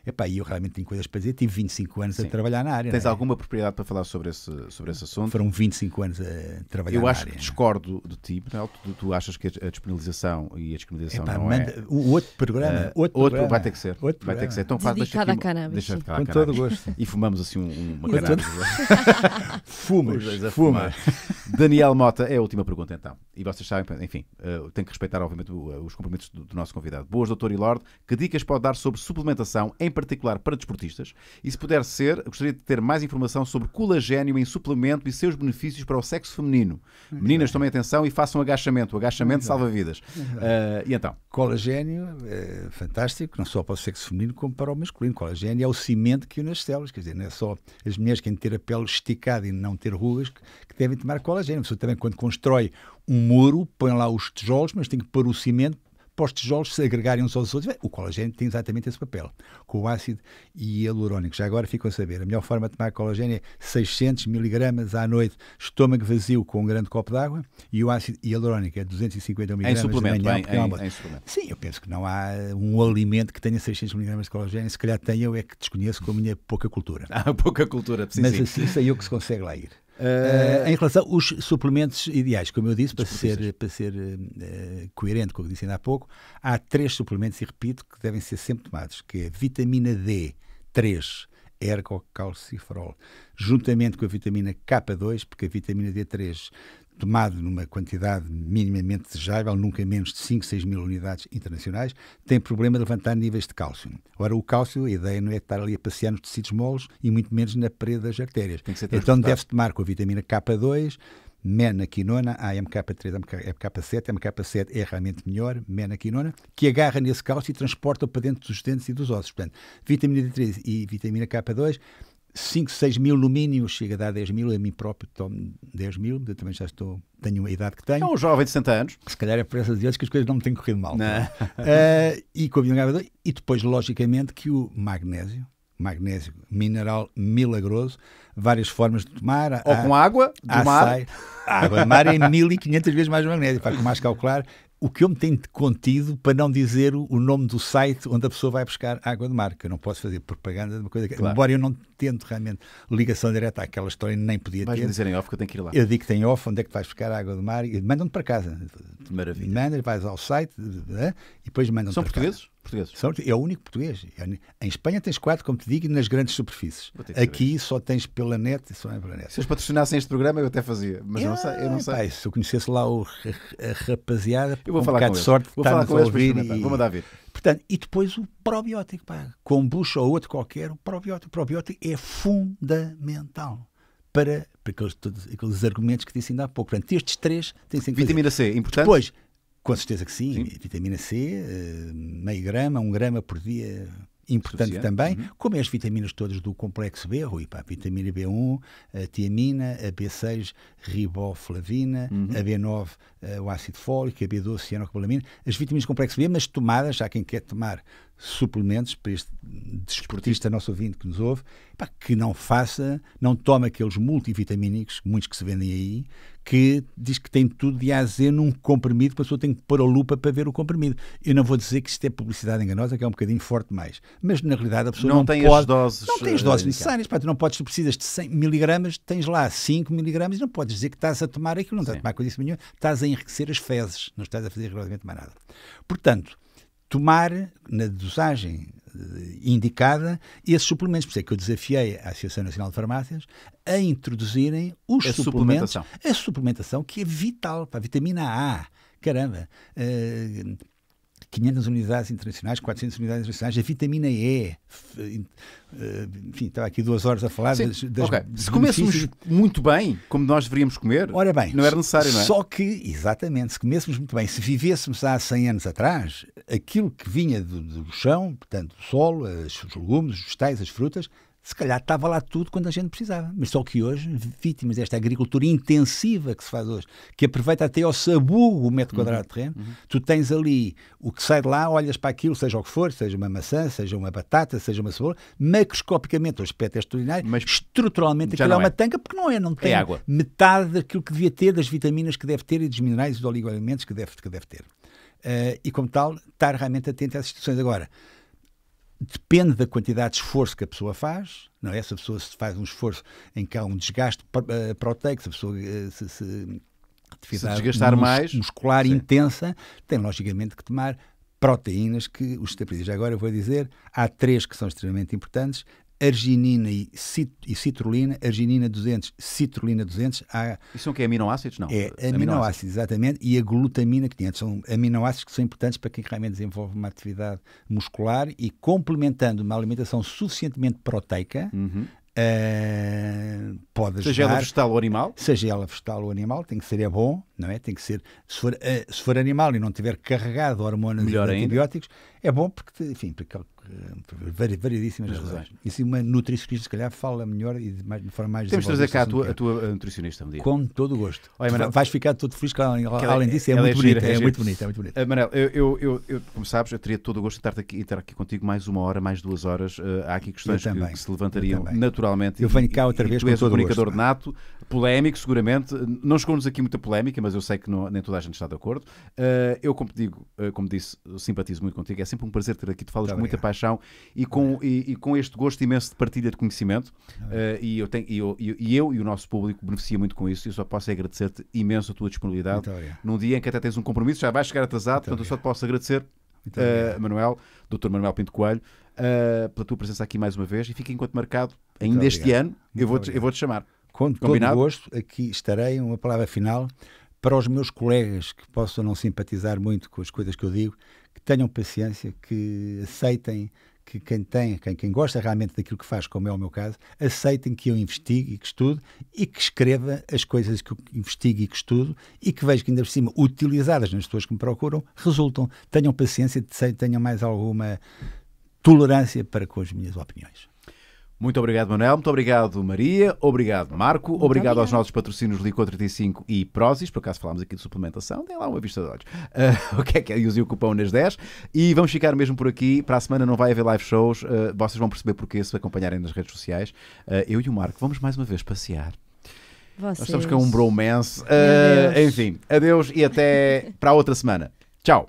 Epá, e eu realmente tenho coisas para dizer, tive 25 anos Sim. a trabalhar na área. Tens é? alguma propriedade para falar sobre esse, sobre esse assunto? Foram 25 anos a trabalhar eu na área. Eu acho que discordo de ti, tipo, tu, tu, achas que a disponibilização e a discriminação Epá, não é manda, é... Outro programa, uh, outro, outro vai ter que ser. Outro vai ter que ser. Então, faz, deixa aqui, a cannabis. Deixa de Com todo o gosto. E fumamos assim um, [LAUGHS] uma cannabis. [LAUGHS] fumas, fuma. Daniel Mota, é a última pergunta então. E vocês sabem, enfim, uh, tenho que respeitar obviamente eh, os compromissos do, do nosso convidado. Boas, doutor e Lorde, que dicas pode dar sobre suplementação em particular para desportistas, e se puder ser, gostaria de ter mais informação sobre colagênio em suplemento e seus benefícios para o sexo feminino. Muito Meninas, bem. tomem atenção e façam agachamento. O agachamento Muito salva bem. vidas. Uh, e então? Colagênio é fantástico, não só para o sexo feminino como para o masculino. Colagênio é o cimento que une as células, quer dizer, não é só as mulheres que têm de ter a pele esticada e não ter rugas que, que devem tomar colagênio. A pessoa também, quando constrói um muro, põe lá os tijolos, mas tem que pôr o cimento para os tijolos se agregarem uns aos outros. o colagênio tem exatamente esse papel, com o ácido hialurónico. Já agora ficam a saber. A melhor forma de tomar colagênio é 600 miligramas à noite, estômago vazio com um grande copo de água e o ácido hialurónico é 250 miligramas. Em suplemento, manhã, bem, em, em, suplemento. Sim, eu penso que não há um alimento que tenha 600 miligramas de colagênio. Se calhar tenha, eu é que desconheço com a minha pouca cultura. [LAUGHS] Ah, pouca cultura, sim, Mas sim. assim sei eu que se consegue lá ir. Uh, em relação aos suplementos ideais, como eu disse, para ser, para ser uh, coerente com o que disse ainda há pouco, há três suplementos, e repito, que devem ser sempre tomados, que é vitamina D, 3, ergocalciferol, juntamente com a vitamina K2, porque a vitamina D3 tomado numa quantidade minimamente desejável, nunca menos de 5, 6 mil unidades internacionais, tem problema de levantar níveis de cálcio. Ora, o cálcio, a ideia não é estar ali a passear nos tecidos moles e muito menos na parede das artérias. Então deve-se tomar com a vitamina K2, menaquinona, a MK3, MK7, MK7 é realmente melhor, menaquinona, que agarra nesse cálcio e transporta para dentro dos dentes e dos ossos. Portanto, vitamina D3 e vitamina K2 5, 6 mil no mínimo, chega a dar 10 mil, a mim próprio tomo 10 mil, eu também já estou, tenho a idade que tenho. É um jovem de 60 anos. Se calhar é por essas vezes que as coisas não me têm corrido mal. Uh, [LAUGHS] e com a e depois, logicamente, que o magnésio, magnésio, mineral milagroso, várias formas de tomar. Ou há, com água do mar. A água do mar é 1500 vezes mais magnésio, para com mais calcular o que eu me tenho contido para não dizer o nome do site onde a pessoa vai buscar água de mar, que eu não posso fazer propaganda de uma coisa que, claro. embora eu não tendo realmente ligação direta àquela história, nem podia ter. Vais dizer em off que eu tenho que ir lá. Eu digo que tem off, onde é que vais buscar a água do mar? E mandam-te para casa. Maravilha. Mandas, vais ao site e depois mandam São portugueses? Casa. Portugueses. São, é o único português. É em Espanha tens quatro, como te digo, nas grandes superfícies. Aqui saber. só tens pela net só é pela net. Se eles patrocinassem este programa, eu até fazia, mas é, não sei, eu não sei. Pai, se eu conhecesse lá o, a rapaziada, eu vou um falar com de eles. sorte, vou falar com eles e... vou mandar vir. Portanto, e depois o probiótico, pá, kombucha ou outro qualquer, o probiótico. O probiótico é fundamental para, para aqueles, todos, aqueles argumentos que disse ainda há pouco. Portanto, estes três têm sempre Vitamina C, é importante? Depois, com certeza que sim, sim. vitamina C, eh, meio grama, um grama por dia importante Suficiente. também, uhum. como é as vitaminas todas do complexo B, Rui, pá, vitamina B1, a tiamina, a B6, riboflavina, uhum. a B9, eh, o ácido fólico, a B12, cianocobalamina, as vitaminas do complexo B, mas tomadas, já quem quer tomar suplementos para este desportista nosso ouvinte que nos ouve, pá, que não faça, não tome aqueles multivitamínicos, muitos que se vendem aí, que diz que tem tudo de A a Z num comprimido, que a pessoa tem que pôr a lupa para ver o comprimido. Eu não vou dizer que isto é publicidade enganosa, que é um bocadinho forte mais, mas na realidade a pessoa não, não tem pode, as doses, não tem as doses eh, necessárias, pá, tu não podes, tu precisas de 100 miligramas, tens lá 5 miligramas e não podes dizer que estás a tomar aquilo, não estás Sim. a tomar coisa nenhuma, estás a enriquecer as fezes, não estás a fazer realmente mais nada. Portanto, tomar, na dosagem eh, indicada, esses suplementos. Por isso é que eu desafiei a Associação Nacional de Farmácias a introduzirem os a suplementos, suplementação. a suplementação que é vital para a vitamina A. Caramba, eh, 500 unidades internacionais, 400 unidades internacionais, a vitamina E. Eh, eh, enfim, estava aqui duas horas a falar Sim, das, das okay. Se comêssemos muito bem, como nós deveríamos comer, Ora bem, não era necessário, não é? Só que, exatamente, se comêssemos muito bem, se vivêssemos há 100 anos atrás, aquilo que vinha do, do chão, portanto, do solo, os legumes, os vegetais, as frutas, se calhar estava lá tudo quando a gente precisava. Mas só que hoje, vítimas desta agricultura intensiva que se faz hoje, que aproveita até ao sabugo o metro uhum. quadrado uhum. de terreno, uhum. tu tens ali o que sai de lá, olhas para aquilo, seja o que for, seja uma maçã, seja uma batata, seja uma cebola, macroscopicamente, o aspecto é extraordinário, mas estruturalmente aquilo é uma é. tanca, porque não é, não é tem é metade daquilo que devia ter, das vitaminas que deve ter e dos minerais e dos oligoelementos que deve, que deve ter. Uh, e como tal, estar realmente atento às instituições. Agora, depende da quantidade de esforço que a pessoa faz, não é? Se a pessoa se faz um esforço em que há um desgaste eh, proteico, se a pessoa eh, se, se, se desgastar mus, mais muscular sim. intensa, tem logicamente que tomar proteínas que os estabiliza. Agora eu vou dizer, há três que são extremamente importantes, arginina e, cit e citrulina, arginina 200, citrulina 200. Há, Isso são que aminoácidos? Não. É, aminoácidos, aminoácidos, exatamente, e a glutamina 500. São aminoácidos que são importantes para quem realmente desenvolve uma atividade muscular e complementando uma alimentação suficientemente proteica, uhum. Uh, pode ajudar. Seja ela vegetal ou animal? Seja ela vegetal ou animal, tem que ser é bom, não é? Tem que ser. Se for, uh, se for animal e não tiver carregado hormonas Melhor e antibióticos, ainda. é bom porque, enfim, porque eh, variedíssimas Mas razões. E se uma nutricionista, se calhar, fala melhor e de, mais, de forma mais Temos de trazer cá a tua, a tua eh, nutricionista um dia. Com todo o gosto. Olha, Manel, vais ficar todo feliz, que, além, além disso, é é, é, é, muito bonita, é, é, muito bonito. É muito bonito. Uh, eh, Manel, eu, eu, eu, eu, como sabes, eu teria todo o gosto de estar aqui, estar aqui contigo mais uma hora, mais duas horas. Uh, há aqui questões também, que, se levantariam naturalmente. Eu venho cá outra vez e tu és um comunicador gosto. nato, polémico, seguramente. Não chegou-nos aqui muita polémica, mas eu sei que não, nem toda a gente está de acordo. Uh, eu, como, digo, como disse, simpatizo muito contigo. É sempre um prazer ter aqui. Tu falas com muita paz paixão e com, e, e, com este gosto imenso de partilha de conhecimento. Uh, e, eu tenho, e, eu, e eu e o nosso público beneficia muito com isso. E eu só posso agradecer-te imenso a tua disponibilidade. Num dia em que até tens um compromisso, já vais chegar atrasado, muito portanto, eu só te posso agradecer. Uh, Manuel, Dr. Manuel Pinto Coelho, uh, pela tua presença aqui mais uma vez e fica enquanto marcado ainda este ano. eu vou, te, eu vou te chamar. Com Combinado? todo gosto, aqui estarei. Uma palavra final para os meus colegas que possam não simpatizar muito com as coisas que eu digo, que tenham paciência, que aceitem que quem tem, quem, quem gosta realmente daquilo que faz, como é o meu caso, aceitem que eu investigue e que estude e que escreva as coisas que eu investigo e que estudo e que vejo que ainda por cima, utilizadas nas pessoas que me procuram, resultam. Tenham paciência, tenham mais alguma tolerância para com as minhas opiniões. Muito obrigado, Manuel. Muito obrigado, Maria. Obrigado, Marco. obrigado, obrigado aos nossos patrocínios Lico 35 e Prozis. Por acaso falámos aqui de suplementação, dê lá uma vista de olhos. Uh, [LAUGHS] o que é que é? Use o cupom nas 10. E vamos ficar mesmo por aqui. Para a semana não vai haver live shows. Uh, vocês vão perceber porquê se acompanharem nas redes sociais. Uh, eu e o Marco vamos mais uma vez passear. Vocês. Nós estamos com um bromance. Uh, enfim, adeus e até [LAUGHS] para a outra semana. Tchau.